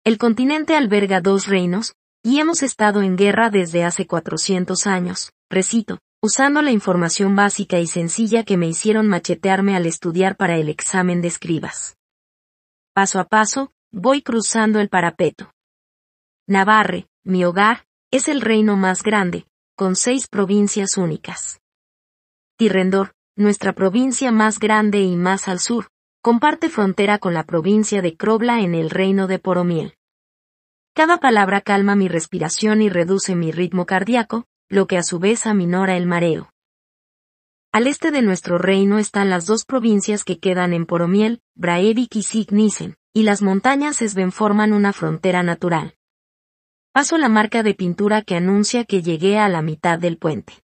El continente alberga dos reinos, y hemos estado en guerra desde hace 400 años, recito, usando la información básica y sencilla que me hicieron machetearme al estudiar para el examen de escribas. Paso a paso, voy cruzando el parapeto. Navarre, mi hogar, es el reino más grande, con seis provincias únicas. Tirrendor, nuestra provincia más grande y más al sur, comparte frontera con la provincia de Krobla en el reino de Poromiel. Cada palabra calma mi respiración y reduce mi ritmo cardíaco, lo que a su vez aminora el mareo. Al este de nuestro reino están las dos provincias que quedan en Poromiel, Braevik y Signisen, y las montañas Esben forman una frontera natural. Paso la marca de pintura que anuncia que llegué a la mitad del puente.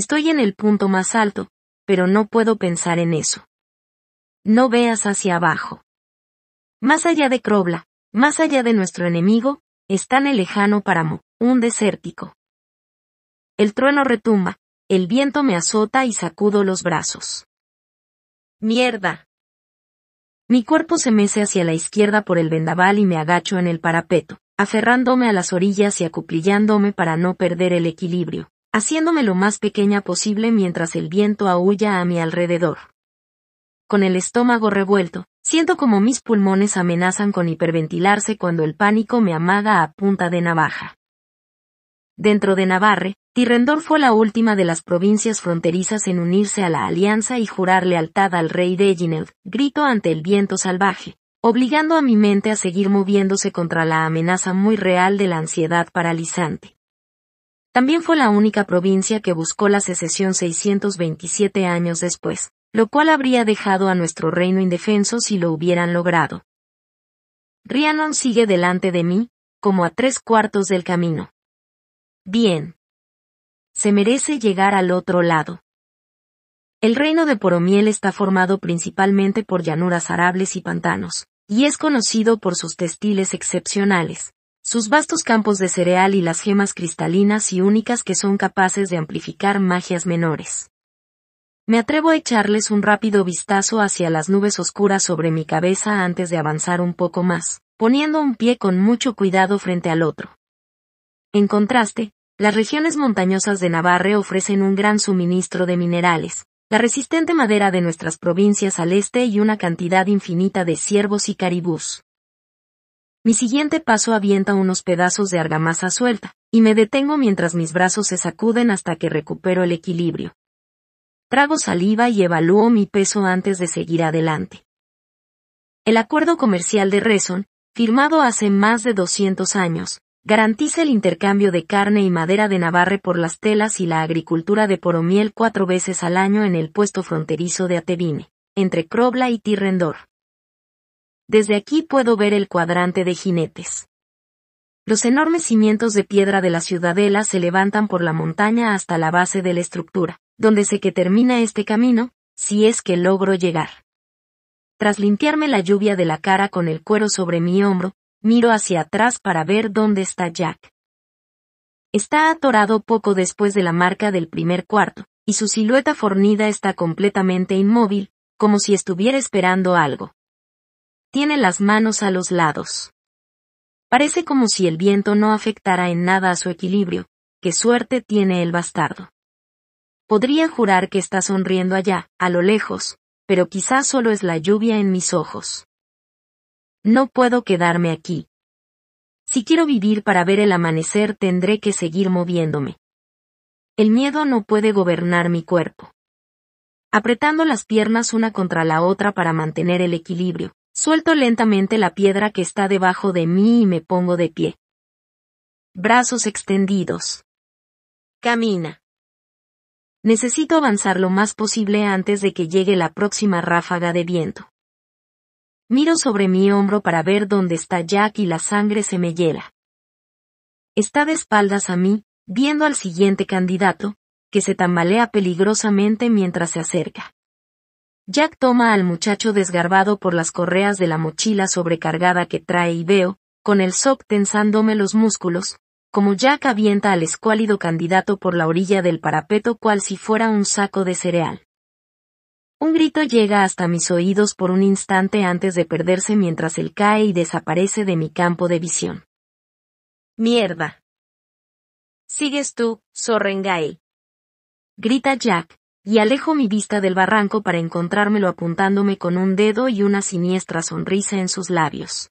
Estoy en el punto más alto, pero no puedo pensar en eso. No veas hacia abajo. Más allá de Crobla, más allá de nuestro enemigo, está en el lejano páramo, un desértico. El trueno retumba, el viento me azota y sacudo los brazos. ¡Mierda! Mi cuerpo se mece hacia la izquierda por el vendaval y me agacho en el parapeto, aferrándome a las orillas y acuclillándome para no perder el equilibrio haciéndome lo más pequeña posible mientras el viento aúlla a mi alrededor. Con el estómago revuelto, siento como mis pulmones amenazan con hiperventilarse cuando el pánico me amaga a punta de navaja. Dentro de Navarre, Tirrendor fue la última de las provincias fronterizas en unirse a la alianza y jurar lealtad al rey de Eginel, grito ante el viento salvaje, obligando a mi mente a seguir moviéndose contra la amenaza muy real de la ansiedad paralizante. También fue la única provincia que buscó la secesión 627 años después, lo cual habría dejado a nuestro reino indefenso si lo hubieran logrado. Rhiannon sigue delante de mí, como a tres cuartos del camino. Bien. Se merece llegar al otro lado. El reino de Poromiel está formado principalmente por llanuras arables y pantanos, y es conocido por sus textiles excepcionales, sus vastos campos de cereal y las gemas cristalinas y únicas que son capaces de amplificar magias menores. Me atrevo a echarles un rápido vistazo hacia las nubes oscuras sobre mi cabeza antes de avanzar un poco más, poniendo un pie con mucho cuidado frente al otro. En contraste, las regiones montañosas de Navarre ofrecen un gran suministro de minerales, la resistente madera de nuestras provincias al este y una cantidad infinita de ciervos y caribús. Mi siguiente paso avienta unos pedazos de argamasa suelta, y me detengo mientras mis brazos se sacuden hasta que recupero el equilibrio. Trago saliva y evalúo mi peso antes de seguir adelante. El acuerdo comercial de Reson, firmado hace más de 200 años, garantiza el intercambio de carne y madera de Navarre por las telas y la agricultura de poromiel cuatro veces al año en el puesto fronterizo de Atevine, entre Crobla y Tirrendor. Desde aquí puedo ver el cuadrante de jinetes. Los enormes cimientos de piedra de la ciudadela se levantan por la montaña hasta la base de la estructura, donde sé que termina este camino, si es que logro llegar. Tras limpiarme la lluvia de la cara con el cuero sobre mi hombro, miro hacia atrás para ver dónde está Jack. Está atorado poco después de la marca del primer cuarto, y su silueta fornida está completamente inmóvil, como si estuviera esperando algo. Tiene las manos a los lados. Parece como si el viento no afectara en nada a su equilibrio, qué suerte tiene el bastardo. Podría jurar que está sonriendo allá, a lo lejos, pero quizás solo es la lluvia en mis ojos. No puedo quedarme aquí. Si quiero vivir para ver el amanecer tendré que seguir moviéndome. El miedo no puede gobernar mi cuerpo. Apretando las piernas una contra la otra para mantener el equilibrio, Suelto lentamente la piedra que está debajo de mí y me pongo de pie. Brazos extendidos. Camina. Necesito avanzar lo más posible antes de que llegue la próxima ráfaga de viento. Miro sobre mi hombro para ver dónde está Jack y la sangre se me hiela. Está de espaldas a mí, viendo al siguiente candidato, que se tambalea peligrosamente mientras se acerca. Jack toma al muchacho desgarbado por las correas de la mochila sobrecargada que trae y veo, con el sock tensándome los músculos, como Jack avienta al escuálido candidato por la orilla del parapeto cual si fuera un saco de cereal. Un grito llega hasta mis oídos por un instante antes de perderse mientras él cae y desaparece de mi campo de visión. Mierda. Sigues tú, Sorrengay. Grita Jack, y alejo mi vista del barranco para encontrármelo apuntándome con un dedo y una siniestra sonrisa en sus labios.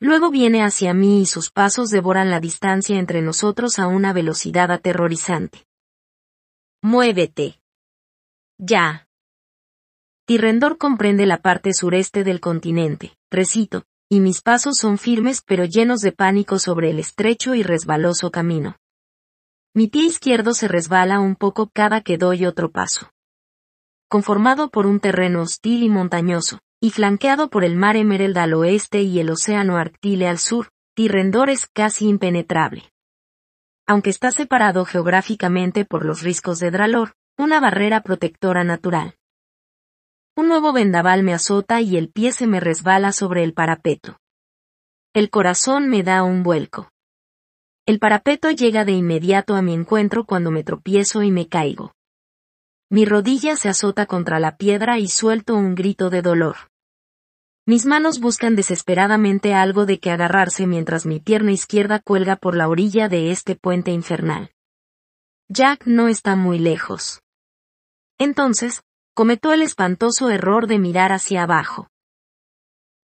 Luego viene hacia mí y sus pasos devoran la distancia entre nosotros a una velocidad aterrorizante. Muévete. Ya. Tirrendor comprende la parte sureste del continente, recito, y mis pasos son firmes pero llenos de pánico sobre el estrecho y resbaloso camino. Mi pie izquierdo se resbala un poco cada que doy otro paso. Conformado por un terreno hostil y montañoso, y flanqueado por el mar Emerald al oeste y el océano Arctile al sur, Tirrendor es casi impenetrable. Aunque está separado geográficamente por los riscos de Dralor, una barrera protectora natural. Un nuevo vendaval me azota y el pie se me resbala sobre el parapeto. El corazón me da un vuelco. El parapeto llega de inmediato a mi encuentro cuando me tropiezo y me caigo. Mi rodilla se azota contra la piedra y suelto un grito de dolor. Mis manos buscan desesperadamente algo de que agarrarse mientras mi pierna izquierda cuelga por la orilla de este puente infernal. Jack no está muy lejos. Entonces, cometo el espantoso error de mirar hacia abajo.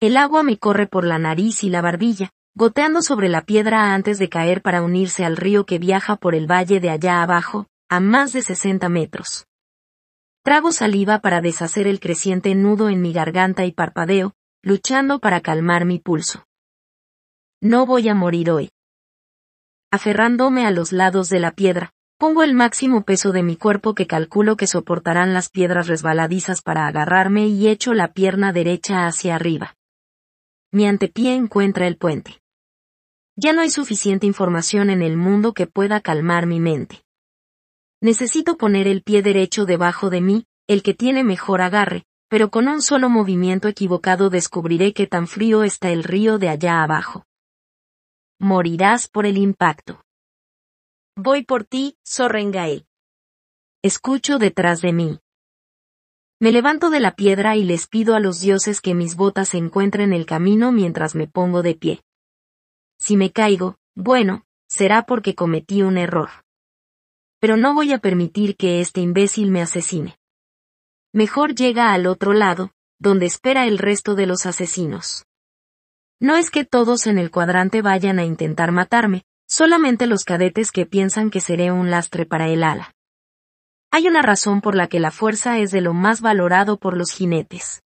El agua me corre por la nariz y la barbilla, goteando sobre la piedra antes de caer para unirse al río que viaja por el valle de allá abajo, a más de 60 metros. Trago saliva para deshacer el creciente nudo en mi garganta y parpadeo, luchando para calmar mi pulso. No voy a morir hoy. Aferrándome a los lados de la piedra, pongo el máximo peso de mi cuerpo que calculo que soportarán las piedras resbaladizas para agarrarme y echo la pierna derecha hacia arriba. Mi antepié encuentra el puente. Ya no hay suficiente información en el mundo que pueda calmar mi mente. Necesito poner el pie derecho debajo de mí, el que tiene mejor agarre, pero con un solo movimiento equivocado descubriré que tan frío está el río de allá abajo. Morirás por el impacto. Voy por ti, Sorrengael. Escucho detrás de mí. Me levanto de la piedra y les pido a los dioses que mis botas encuentren el camino mientras me pongo de pie. Si me caigo, bueno, será porque cometí un error. Pero no voy a permitir que este imbécil me asesine. Mejor llega al otro lado, donde espera el resto de los asesinos. No es que todos en el cuadrante vayan a intentar matarme, solamente los cadetes que piensan que seré un lastre para el ala. Hay una razón por la que la fuerza es de lo más valorado por los jinetes.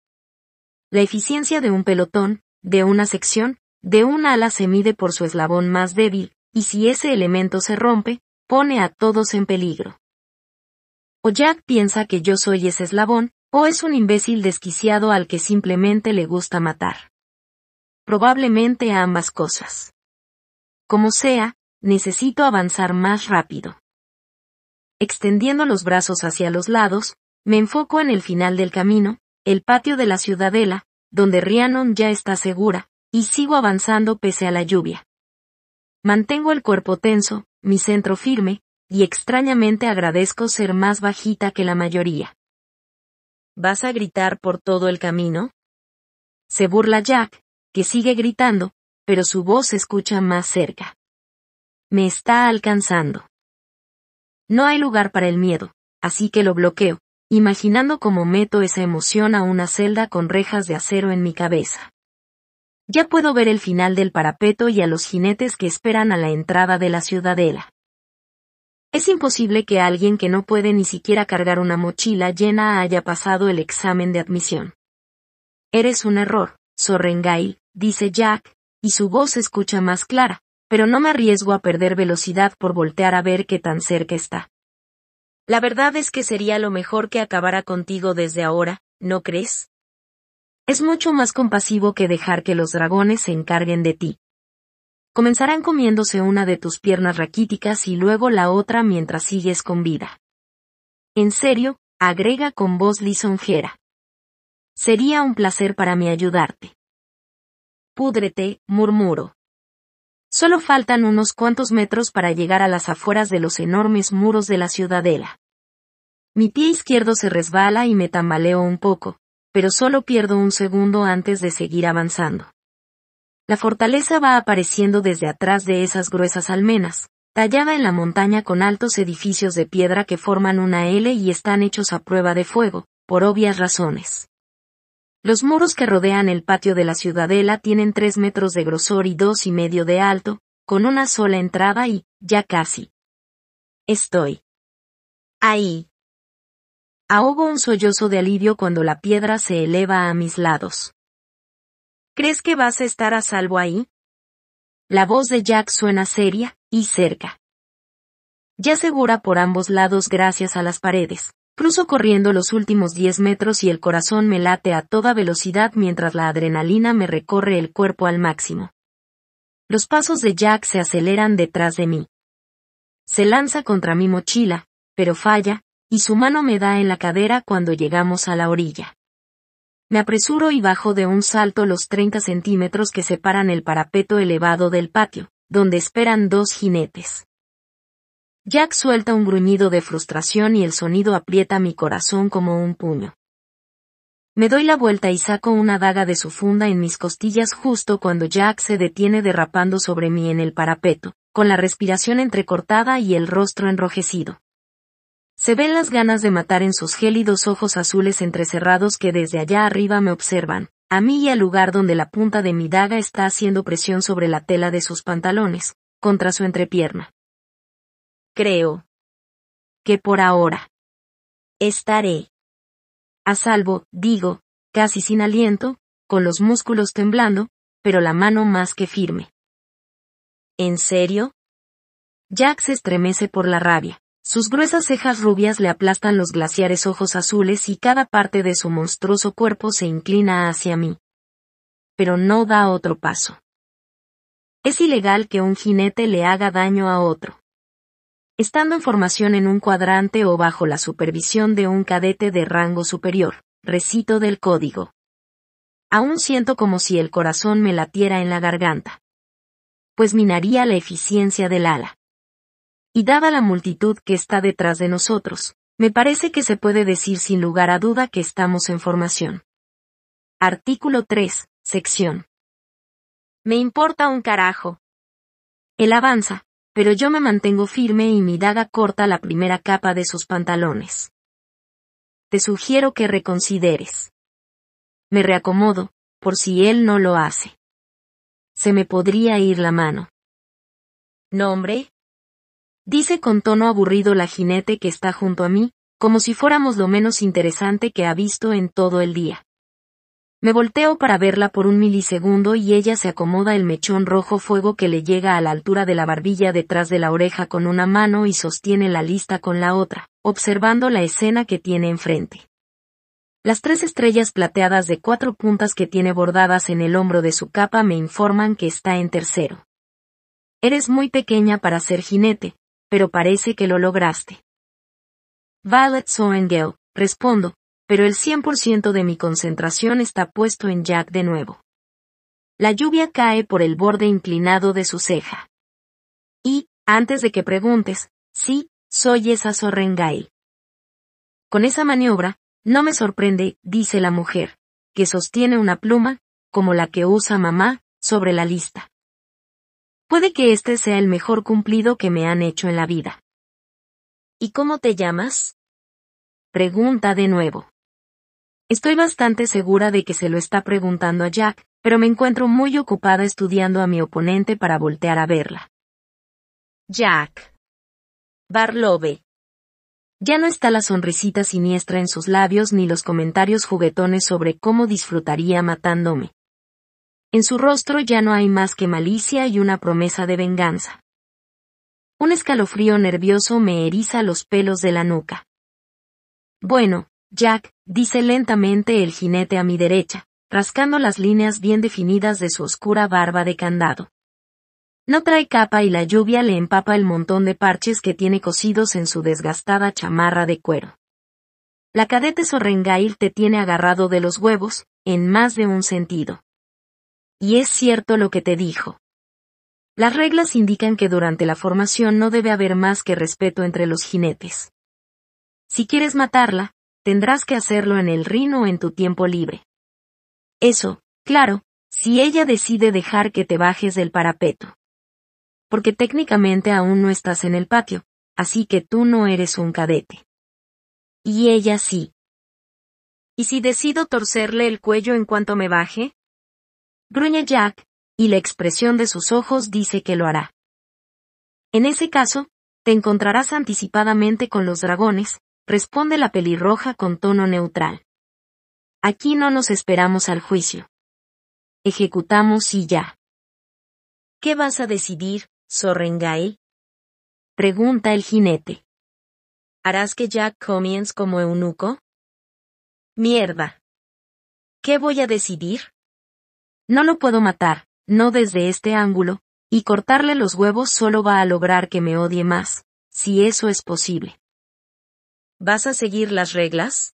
La eficiencia de un pelotón, de una sección, de un ala se mide por su eslabón más débil, y si ese elemento se rompe, pone a todos en peligro. O Jack piensa que yo soy ese eslabón, o es un imbécil desquiciado al que simplemente le gusta matar. Probablemente ambas cosas. Como sea, necesito avanzar más rápido. Extendiendo los brazos hacia los lados, me enfoco en el final del camino, el patio de la ciudadela, donde Rhiannon ya está segura, y sigo avanzando pese a la lluvia. Mantengo el cuerpo tenso, mi centro firme, y extrañamente agradezco ser más bajita que la mayoría. ¿Vas a gritar por todo el camino? Se burla Jack, que sigue gritando, pero su voz se escucha más cerca. Me está alcanzando. No hay lugar para el miedo, así que lo bloqueo, imaginando cómo meto esa emoción a una celda con rejas de acero en mi cabeza. Ya puedo ver el final del parapeto y a los jinetes que esperan a la entrada de la ciudadela. Es imposible que alguien que no puede ni siquiera cargar una mochila llena haya pasado el examen de admisión. Eres un error, Sorrengail, dice Jack, y su voz se escucha más clara, pero no me arriesgo a perder velocidad por voltear a ver qué tan cerca está. La verdad es que sería lo mejor que acabara contigo desde ahora, ¿no crees? Es mucho más compasivo que dejar que los dragones se encarguen de ti. Comenzarán comiéndose una de tus piernas raquíticas y luego la otra mientras sigues con vida. En serio, agrega con voz lisonjera. Sería un placer para mí ayudarte. Púdrete, murmuro. Solo faltan unos cuantos metros para llegar a las afueras de los enormes muros de la ciudadela. Mi pie izquierdo se resbala y me tambaleo un poco, pero solo pierdo un segundo antes de seguir avanzando. La fortaleza va apareciendo desde atrás de esas gruesas almenas, tallada en la montaña con altos edificios de piedra que forman una L y están hechos a prueba de fuego, por obvias razones. Los muros que rodean el patio de la ciudadela tienen tres metros de grosor y dos y medio de alto, con una sola entrada y, ya casi. Estoy. Ahí. Ahogo un sollozo de alivio cuando la piedra se eleva a mis lados. ¿Crees que vas a estar a salvo ahí? La voz de Jack suena seria, y cerca. Ya segura por ambos lados gracias a las paredes, Cruzo corriendo los últimos diez metros y el corazón me late a toda velocidad mientras la adrenalina me recorre el cuerpo al máximo. Los pasos de Jack se aceleran detrás de mí. Se lanza contra mi mochila, pero falla, y su mano me da en la cadera cuando llegamos a la orilla. Me apresuro y bajo de un salto los 30 centímetros que separan el parapeto elevado del patio, donde esperan dos jinetes. Jack suelta un gruñido de frustración y el sonido aprieta mi corazón como un puño. Me doy la vuelta y saco una daga de su funda en mis costillas justo cuando Jack se detiene derrapando sobre mí en el parapeto, con la respiración entrecortada y el rostro enrojecido. Se ven las ganas de matar en sus gélidos ojos azules entrecerrados que desde allá arriba me observan, a mí y al lugar donde la punta de mi daga está haciendo presión sobre la tela de sus pantalones, contra su entrepierna. Creo que por ahora estaré a salvo, digo, casi sin aliento, con los músculos temblando, pero la mano más que firme. ¿En serio? Jack se estremece por la rabia. Sus gruesas cejas rubias le aplastan los glaciares ojos azules y cada parte de su monstruoso cuerpo se inclina hacia mí. Pero no da otro paso. Es ilegal que un jinete le haga daño a otro. Estando en formación en un cuadrante o bajo la supervisión de un cadete de rango superior, recito del código. Aún siento como si el corazón me latiera en la garganta. Pues minaría la eficiencia del ala y dada la multitud que está detrás de nosotros, me parece que se puede decir sin lugar a duda que estamos en formación. Artículo 3, sección. Me importa un carajo. Él avanza, pero yo me mantengo firme y mi daga corta la primera capa de sus pantalones. Te sugiero que reconsideres. Me reacomodo, por si él no lo hace. Se me podría ir la mano. Nombre, Dice con tono aburrido la jinete que está junto a mí, como si fuéramos lo menos interesante que ha visto en todo el día. Me volteo para verla por un milisegundo y ella se acomoda el mechón rojo fuego que le llega a la altura de la barbilla detrás de la oreja con una mano y sostiene la lista con la otra, observando la escena que tiene enfrente. Las tres estrellas plateadas de cuatro puntas que tiene bordadas en el hombro de su capa me informan que está en tercero. Eres muy pequeña para ser jinete, pero parece que lo lograste. Violet Soengel, respondo, pero el 100% de mi concentración está puesto en Jack de nuevo. La lluvia cae por el borde inclinado de su ceja. Y, antes de que preguntes, sí, soy esa Sorrengail. Con esa maniobra, no me sorprende, dice la mujer, que sostiene una pluma, como la que usa mamá, sobre la lista. Puede que este sea el mejor cumplido que me han hecho en la vida. ¿Y cómo te llamas? Pregunta de nuevo. Estoy bastante segura de que se lo está preguntando a Jack, pero me encuentro muy ocupada estudiando a mi oponente para voltear a verla. Jack. Barlove. Ya no está la sonrisita siniestra en sus labios ni los comentarios juguetones sobre cómo disfrutaría matándome. En su rostro ya no hay más que malicia y una promesa de venganza. Un escalofrío nervioso me eriza los pelos de la nuca. Bueno, Jack, dice lentamente el jinete a mi derecha, rascando las líneas bien definidas de su oscura barba de candado. No trae capa y la lluvia le empapa el montón de parches que tiene cosidos en su desgastada chamarra de cuero. La cadete Sorrengail te tiene agarrado de los huevos, en más de un sentido. Y es cierto lo que te dijo. Las reglas indican que durante la formación no debe haber más que respeto entre los jinetes. Si quieres matarla, tendrás que hacerlo en el rino o en tu tiempo libre. Eso, claro, si ella decide dejar que te bajes del parapeto. Porque técnicamente aún no estás en el patio, así que tú no eres un cadete. Y ella sí. ¿Y si decido torcerle el cuello en cuanto me baje? gruñe Jack, y la expresión de sus ojos dice que lo hará. En ese caso, te encontrarás anticipadamente con los dragones, responde la pelirroja con tono neutral. Aquí no nos esperamos al juicio. Ejecutamos y ya. ¿Qué vas a decidir, Sorrengail? Pregunta el jinete. ¿Harás que Jack comience como eunuco? Mierda. ¿Qué voy a decidir? No lo puedo matar, no desde este ángulo, y cortarle los huevos solo va a lograr que me odie más, si eso es posible. ¿Vas a seguir las reglas?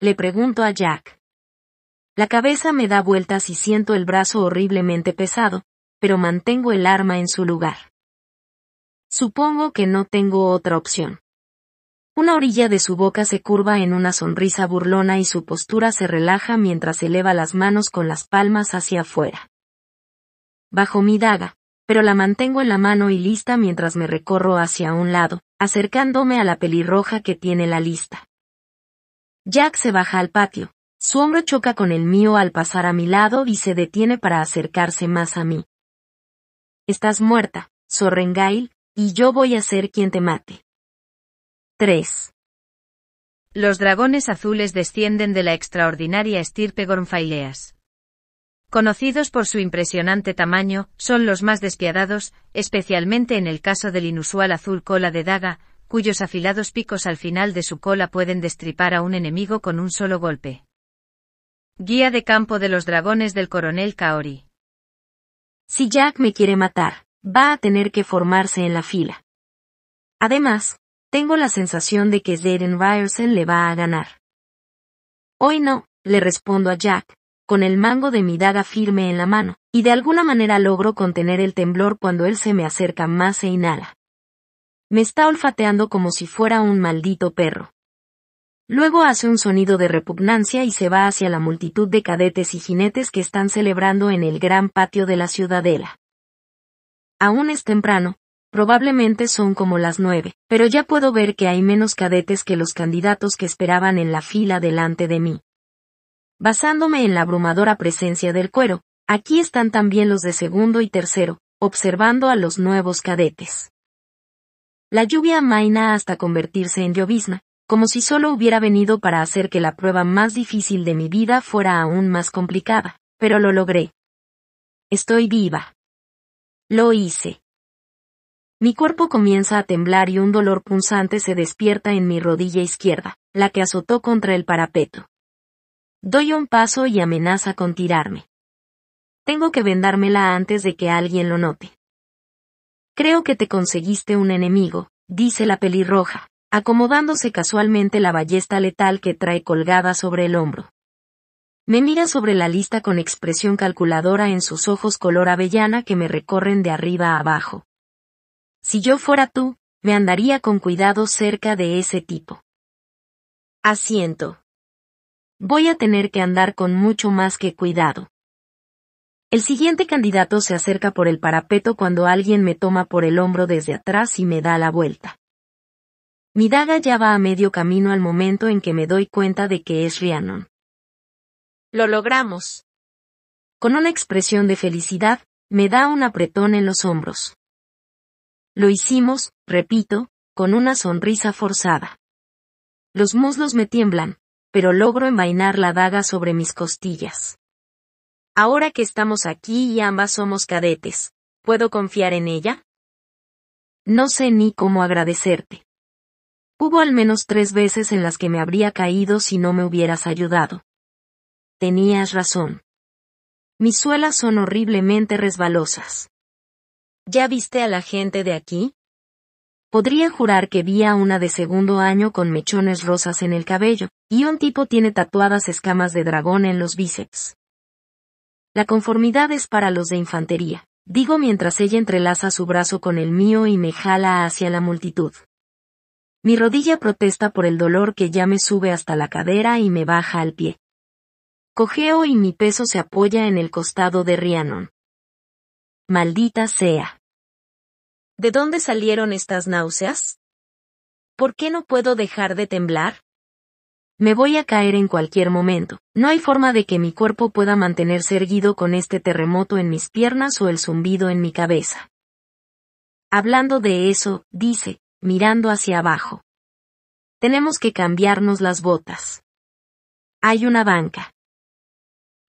Le pregunto a Jack. La cabeza me da vueltas y siento el brazo horriblemente pesado, pero mantengo el arma en su lugar. Supongo que no tengo otra opción. Una orilla de su boca se curva en una sonrisa burlona y su postura se relaja mientras eleva las manos con las palmas hacia afuera. Bajo mi daga, pero la mantengo en la mano y lista mientras me recorro hacia un lado, acercándome a la pelirroja que tiene la lista. Jack se baja al patio, su hombro choca con el mío al pasar a mi lado y se detiene para acercarse más a mí. Estás muerta, Sorrengail, y yo voy a ser quien te mate. 3. Los dragones azules descienden de la extraordinaria estirpe Gormfaileas. Conocidos por su impresionante tamaño, son los más despiadados, especialmente en el caso del inusual azul cola de daga, cuyos afilados picos al final de su cola pueden destripar a un enemigo con un solo golpe. Guía de campo de los dragones del coronel Kaori. Si Jack me quiere matar, va a tener que formarse en la fila. Además, tengo la sensación de que Zaden Ryerson le va a ganar. Hoy no, le respondo a Jack, con el mango de mi daga firme en la mano, y de alguna manera logro contener el temblor cuando él se me acerca más e inhala. Me está olfateando como si fuera un maldito perro. Luego hace un sonido de repugnancia y se va hacia la multitud de cadetes y jinetes que están celebrando en el gran patio de la ciudadela. Aún es temprano, probablemente son como las nueve, pero ya puedo ver que hay menos cadetes que los candidatos que esperaban en la fila delante de mí. Basándome en la abrumadora presencia del cuero, aquí están también los de segundo y tercero, observando a los nuevos cadetes. La lluvia maina hasta convertirse en llovizna, como si solo hubiera venido para hacer que la prueba más difícil de mi vida fuera aún más complicada, pero lo logré. Estoy viva. Lo hice. Mi cuerpo comienza a temblar y un dolor punzante se despierta en mi rodilla izquierda, la que azotó contra el parapeto. Doy un paso y amenaza con tirarme. Tengo que vendármela antes de que alguien lo note. Creo que te conseguiste un enemigo, dice la pelirroja, acomodándose casualmente la ballesta letal que trae colgada sobre el hombro. Me mira sobre la lista con expresión calculadora en sus ojos color avellana que me recorren de arriba a abajo. Si yo fuera tú, me andaría con cuidado cerca de ese tipo. Asiento. Voy a tener que andar con mucho más que cuidado. El siguiente candidato se acerca por el parapeto cuando alguien me toma por el hombro desde atrás y me da la vuelta. Mi daga ya va a medio camino al momento en que me doy cuenta de que es Rhiannon. Lo logramos. Con una expresión de felicidad, me da un apretón en los hombros. Lo hicimos, repito, con una sonrisa forzada. Los muslos me tiemblan, pero logro envainar la daga sobre mis costillas. Ahora que estamos aquí y ambas somos cadetes, ¿puedo confiar en ella? No sé ni cómo agradecerte. Hubo al menos tres veces en las que me habría caído si no me hubieras ayudado. Tenías razón. Mis suelas son horriblemente resbalosas. ¿Ya viste a la gente de aquí? Podría jurar que vi a una de segundo año con mechones rosas en el cabello, y un tipo tiene tatuadas escamas de dragón en los bíceps. La conformidad es para los de infantería, digo mientras ella entrelaza su brazo con el mío y me jala hacia la multitud. Mi rodilla protesta por el dolor que ya me sube hasta la cadera y me baja al pie. Cogeo y mi peso se apoya en el costado de Rhiannon. Maldita sea. ¿De dónde salieron estas náuseas? ¿Por qué no puedo dejar de temblar? Me voy a caer en cualquier momento. No hay forma de que mi cuerpo pueda mantenerse erguido con este terremoto en mis piernas o el zumbido en mi cabeza. Hablando de eso, dice, mirando hacia abajo. Tenemos que cambiarnos las botas. Hay una banca.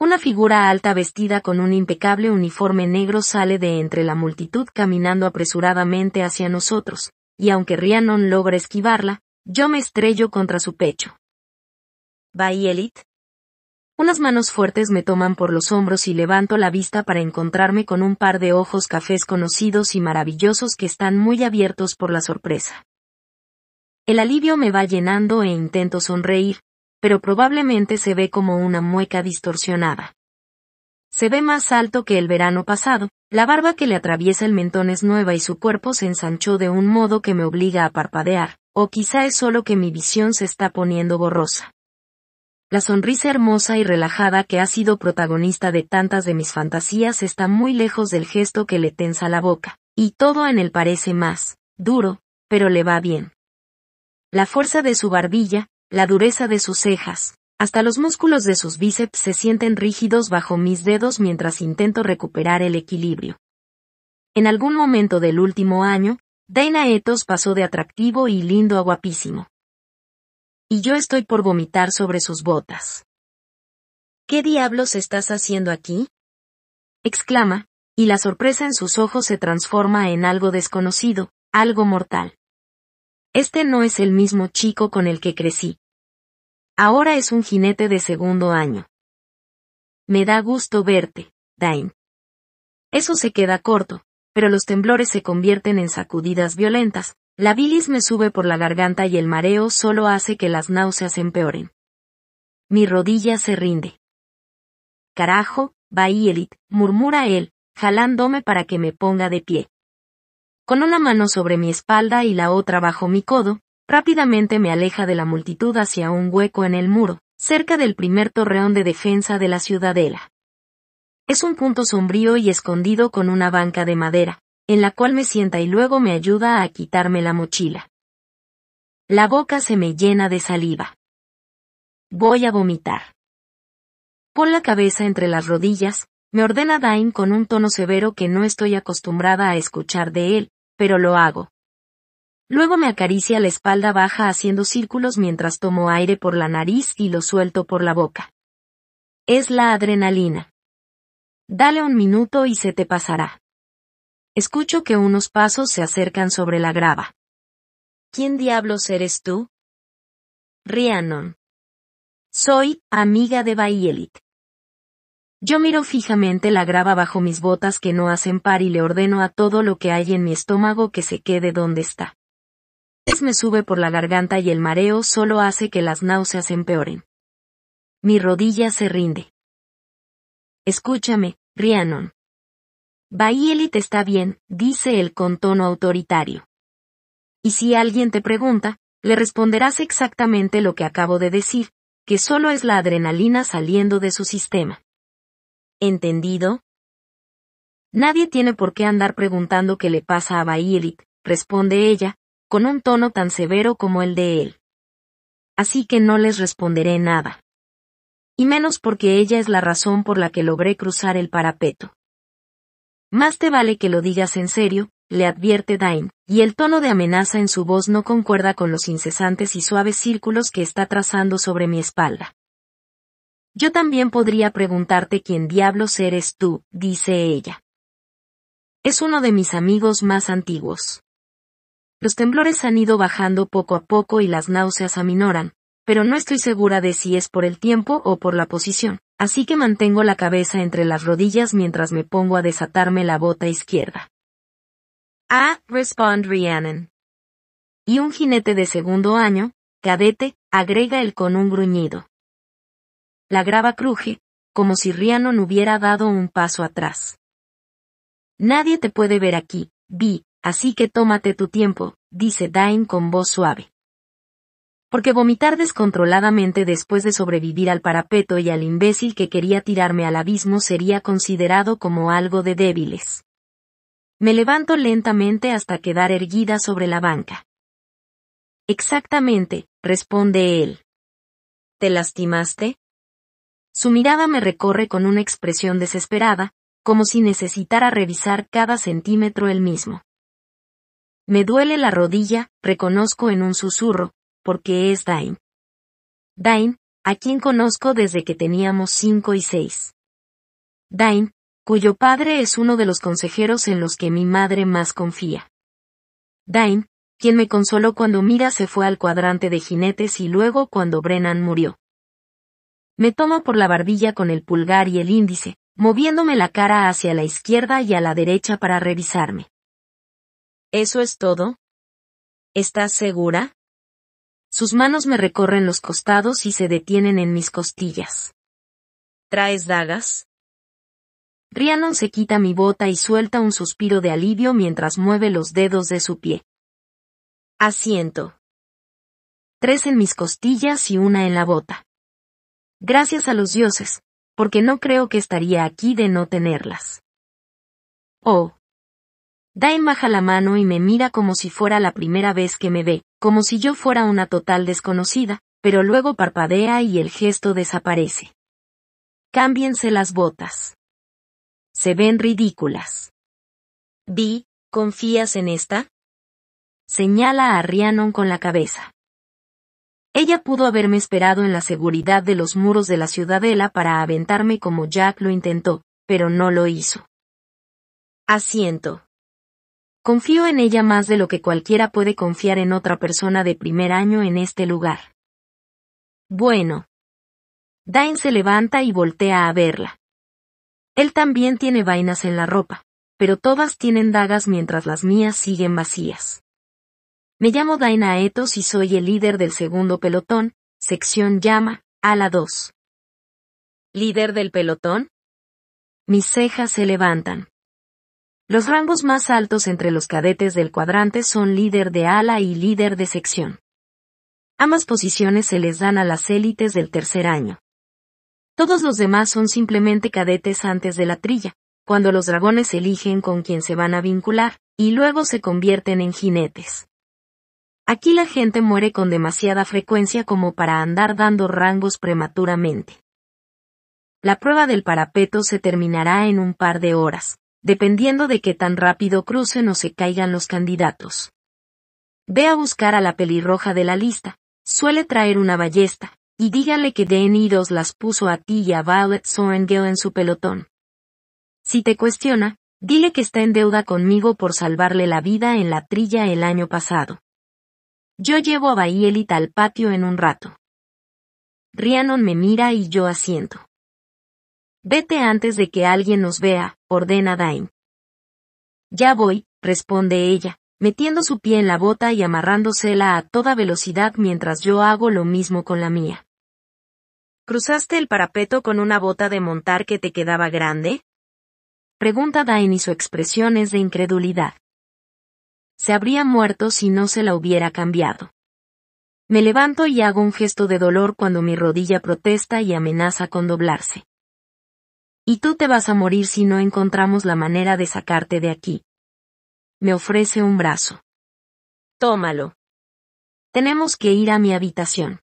Una figura alta vestida con un impecable uniforme negro sale de entre la multitud caminando apresuradamente hacia nosotros, y aunque Rhiannon logra esquivarla, yo me estrello contra su pecho. Elite. Unas manos fuertes me toman por los hombros y levanto la vista para encontrarme con un par de ojos cafés conocidos y maravillosos que están muy abiertos por la sorpresa. El alivio me va llenando e intento sonreír, pero probablemente se ve como una mueca distorsionada. Se ve más alto que el verano pasado, la barba que le atraviesa el mentón es nueva y su cuerpo se ensanchó de un modo que me obliga a parpadear, o quizá es solo que mi visión se está poniendo borrosa. La sonrisa hermosa y relajada que ha sido protagonista de tantas de mis fantasías está muy lejos del gesto que le tensa la boca, y todo en él parece más, duro, pero le va bien. La fuerza de su barbilla, la dureza de sus cejas, hasta los músculos de sus bíceps se sienten rígidos bajo mis dedos mientras intento recuperar el equilibrio. En algún momento del último año, Daina Etos pasó de atractivo y lindo a guapísimo. Y yo estoy por vomitar sobre sus botas. ¿Qué diablos estás haciendo aquí? exclama, y la sorpresa en sus ojos se transforma en algo desconocido, algo mortal. Este no es el mismo chico con el que crecí. Ahora es un jinete de segundo año. Me da gusto verte, Dain. Eso se queda corto, pero los temblores se convierten en sacudidas violentas, la bilis me sube por la garganta y el mareo solo hace que las náuseas empeoren. Mi rodilla se rinde. Carajo, Baielit, murmura él, jalándome para que me ponga de pie con una mano sobre mi espalda y la otra bajo mi codo, rápidamente me aleja de la multitud hacia un hueco en el muro, cerca del primer torreón de defensa de la ciudadela. Es un punto sombrío y escondido con una banca de madera, en la cual me sienta y luego me ayuda a quitarme la mochila. La boca se me llena de saliva. Voy a vomitar. Pon la cabeza entre las rodillas, me ordena Dain con un tono severo que no estoy acostumbrada a escuchar de él, pero lo hago. Luego me acaricia la espalda baja haciendo círculos mientras tomo aire por la nariz y lo suelto por la boca. Es la adrenalina. Dale un minuto y se te pasará. Escucho que unos pasos se acercan sobre la grava. ¿Quién diablos eres tú? Rhiannon. Soy amiga de Baielit. Yo miro fijamente la grava bajo mis botas que no hacen par y le ordeno a todo lo que hay en mi estómago que se quede donde está. Es pues Me sube por la garganta y el mareo solo hace que las náuseas empeoren. Mi rodilla se rinde. Escúchame, Rhiannon. te está bien, dice él con tono autoritario. Y si alguien te pregunta, le responderás exactamente lo que acabo de decir, que solo es la adrenalina saliendo de su sistema. ¿Entendido? Nadie tiene por qué andar preguntando qué le pasa a Bailick, responde ella, con un tono tan severo como el de él. Así que no les responderé nada. Y menos porque ella es la razón por la que logré cruzar el parapeto. Más te vale que lo digas en serio, le advierte Dain, y el tono de amenaza en su voz no concuerda con los incesantes y suaves círculos que está trazando sobre mi espalda. Yo también podría preguntarte quién diablos eres tú, dice ella. Es uno de mis amigos más antiguos. Los temblores han ido bajando poco a poco y las náuseas aminoran, pero no estoy segura de si es por el tiempo o por la posición, así que mantengo la cabeza entre las rodillas mientras me pongo a desatarme la bota izquierda. Ah, respond Rhiannon. Y un jinete de segundo año, cadete, agrega él con un gruñido. La grava cruje, como si no hubiera dado un paso atrás. Nadie te puede ver aquí, Vi, así que tómate tu tiempo, dice Dain con voz suave. Porque vomitar descontroladamente después de sobrevivir al parapeto y al imbécil que quería tirarme al abismo sería considerado como algo de débiles. Me levanto lentamente hasta quedar erguida sobre la banca. Exactamente, responde él. ¿Te lastimaste? Su mirada me recorre con una expresión desesperada, como si necesitara revisar cada centímetro el mismo. Me duele la rodilla, reconozco en un susurro, porque es Dain. Dain, a quien conozco desde que teníamos cinco y seis. Dain, cuyo padre es uno de los consejeros en los que mi madre más confía. Dain, quien me consoló cuando Mira se fue al cuadrante de jinetes y luego cuando Brennan murió. Me tomo por la barbilla con el pulgar y el índice, moviéndome la cara hacia la izquierda y a la derecha para revisarme. ¿Eso es todo? ¿Estás segura? Sus manos me recorren los costados y se detienen en mis costillas. ¿Traes dagas? Rhiannon se quita mi bota y suelta un suspiro de alivio mientras mueve los dedos de su pie. Asiento. Tres en mis costillas y una en la bota. Gracias a los dioses, porque no creo que estaría aquí de no tenerlas. Oh. en baja la mano y me mira como si fuera la primera vez que me ve, como si yo fuera una total desconocida, pero luego parpadea y el gesto desaparece. Cámbiense las botas. Se ven ridículas. Vi, ¿confías en esta? Señala a Rhiannon con la cabeza. Ella pudo haberme esperado en la seguridad de los muros de la ciudadela para aventarme como Jack lo intentó, pero no lo hizo. Asiento. Confío en ella más de lo que cualquiera puede confiar en otra persona de primer año en este lugar. Bueno. Dain se levanta y voltea a verla. Él también tiene vainas en la ropa, pero todas tienen dagas mientras las mías siguen vacías. Me llamo Daina Etos y soy el líder del segundo pelotón, sección llama, ala 2. ¿Líder del pelotón? Mis cejas se levantan. Los rangos más altos entre los cadetes del cuadrante son líder de ala y líder de sección. Ambas posiciones se les dan a las élites del tercer año. Todos los demás son simplemente cadetes antes de la trilla, cuando los dragones eligen con quién se van a vincular, y luego se convierten en jinetes. Aquí la gente muere con demasiada frecuencia como para andar dando rangos prematuramente. La prueba del parapeto se terminará en un par de horas, dependiendo de qué tan rápido crucen o se caigan los candidatos. Ve a buscar a la pelirroja de la lista, suele traer una ballesta, y dígale que Denidos las puso a ti y a Violet Sorengill en su pelotón. Si te cuestiona, dile que está en deuda conmigo por salvarle la vida en la trilla el año pasado. Yo llevo a Baielita al patio en un rato. Rhiannon me mira y yo asiento. Vete antes de que alguien nos vea, ordena Dain. Ya voy, responde ella, metiendo su pie en la bota y amarrándosela a toda velocidad mientras yo hago lo mismo con la mía. ¿Cruzaste el parapeto con una bota de montar que te quedaba grande? Pregunta Dain y su expresión es de incredulidad. Se habría muerto si no se la hubiera cambiado. Me levanto y hago un gesto de dolor cuando mi rodilla protesta y amenaza con doblarse. Y tú te vas a morir si no encontramos la manera de sacarte de aquí. Me ofrece un brazo. Tómalo. Tenemos que ir a mi habitación.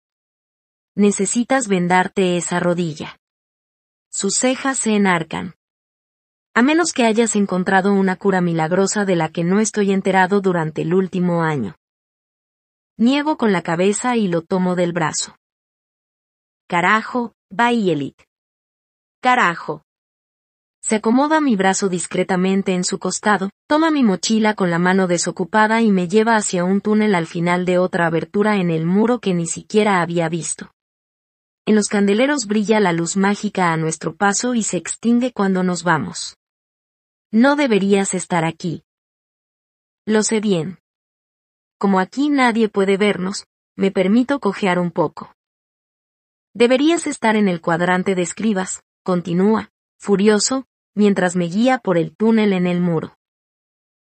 Necesitas vendarte esa rodilla. Sus cejas se enarcan a menos que hayas encontrado una cura milagrosa de la que no estoy enterado durante el último año. Niego con la cabeza y lo tomo del brazo. Carajo, Bayelit. Carajo. Se acomoda mi brazo discretamente en su costado, toma mi mochila con la mano desocupada y me lleva hacia un túnel al final de otra abertura en el muro que ni siquiera había visto. En los candeleros brilla la luz mágica a nuestro paso y se extingue cuando nos vamos. No deberías estar aquí. Lo sé bien. Como aquí nadie puede vernos, me permito cojear un poco. Deberías estar en el cuadrante de escribas, continúa, furioso, mientras me guía por el túnel en el muro.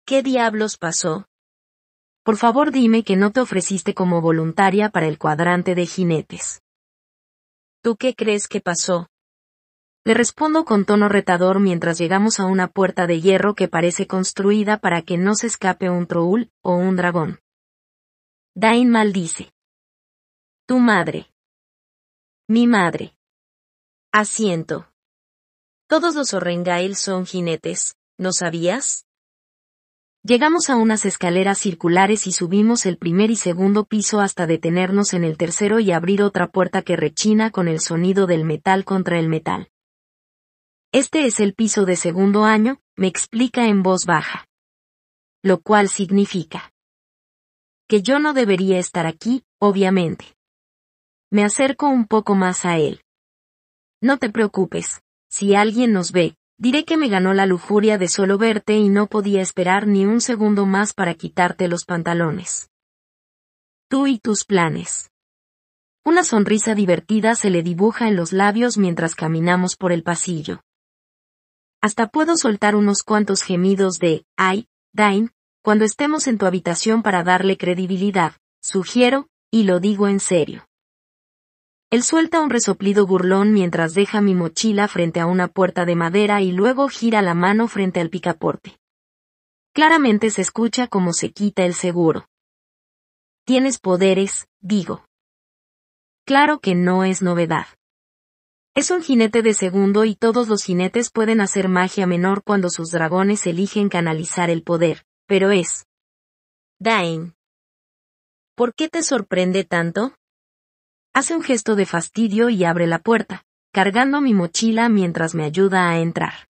¿Qué diablos pasó? Por favor dime que no te ofreciste como voluntaria para el cuadrante de jinetes. ¿Tú qué crees que pasó? Le respondo con tono retador mientras llegamos a una puerta de hierro que parece construida para que no se escape un troll o un dragón. Dain maldice. Tu madre. Mi madre. Asiento. Todos los Orrengail son jinetes, ¿no sabías? Llegamos a unas escaleras circulares y subimos el primer y segundo piso hasta detenernos en el tercero y abrir otra puerta que rechina con el sonido del metal contra el metal. Este es el piso de segundo año, me explica en voz baja. Lo cual significa que yo no debería estar aquí, obviamente. Me acerco un poco más a él. No te preocupes, si alguien nos ve, diré que me ganó la lujuria de solo verte y no podía esperar ni un segundo más para quitarte los pantalones. Tú y tus planes. Una sonrisa divertida se le dibuja en los labios mientras caminamos por el pasillo. Hasta puedo soltar unos cuantos gemidos de, ay, Dain, cuando estemos en tu habitación para darle credibilidad, sugiero, y lo digo en serio. Él suelta un resoplido burlón mientras deja mi mochila frente a una puerta de madera y luego gira la mano frente al picaporte. Claramente se escucha como se quita el seguro. Tienes poderes, digo. Claro que no es novedad. Es un jinete de segundo y todos los jinetes pueden hacer magia menor cuando sus dragones eligen canalizar el poder, pero es. Dain. ¿Por qué te sorprende tanto? Hace un gesto de fastidio y abre la puerta, cargando mi mochila mientras me ayuda a entrar.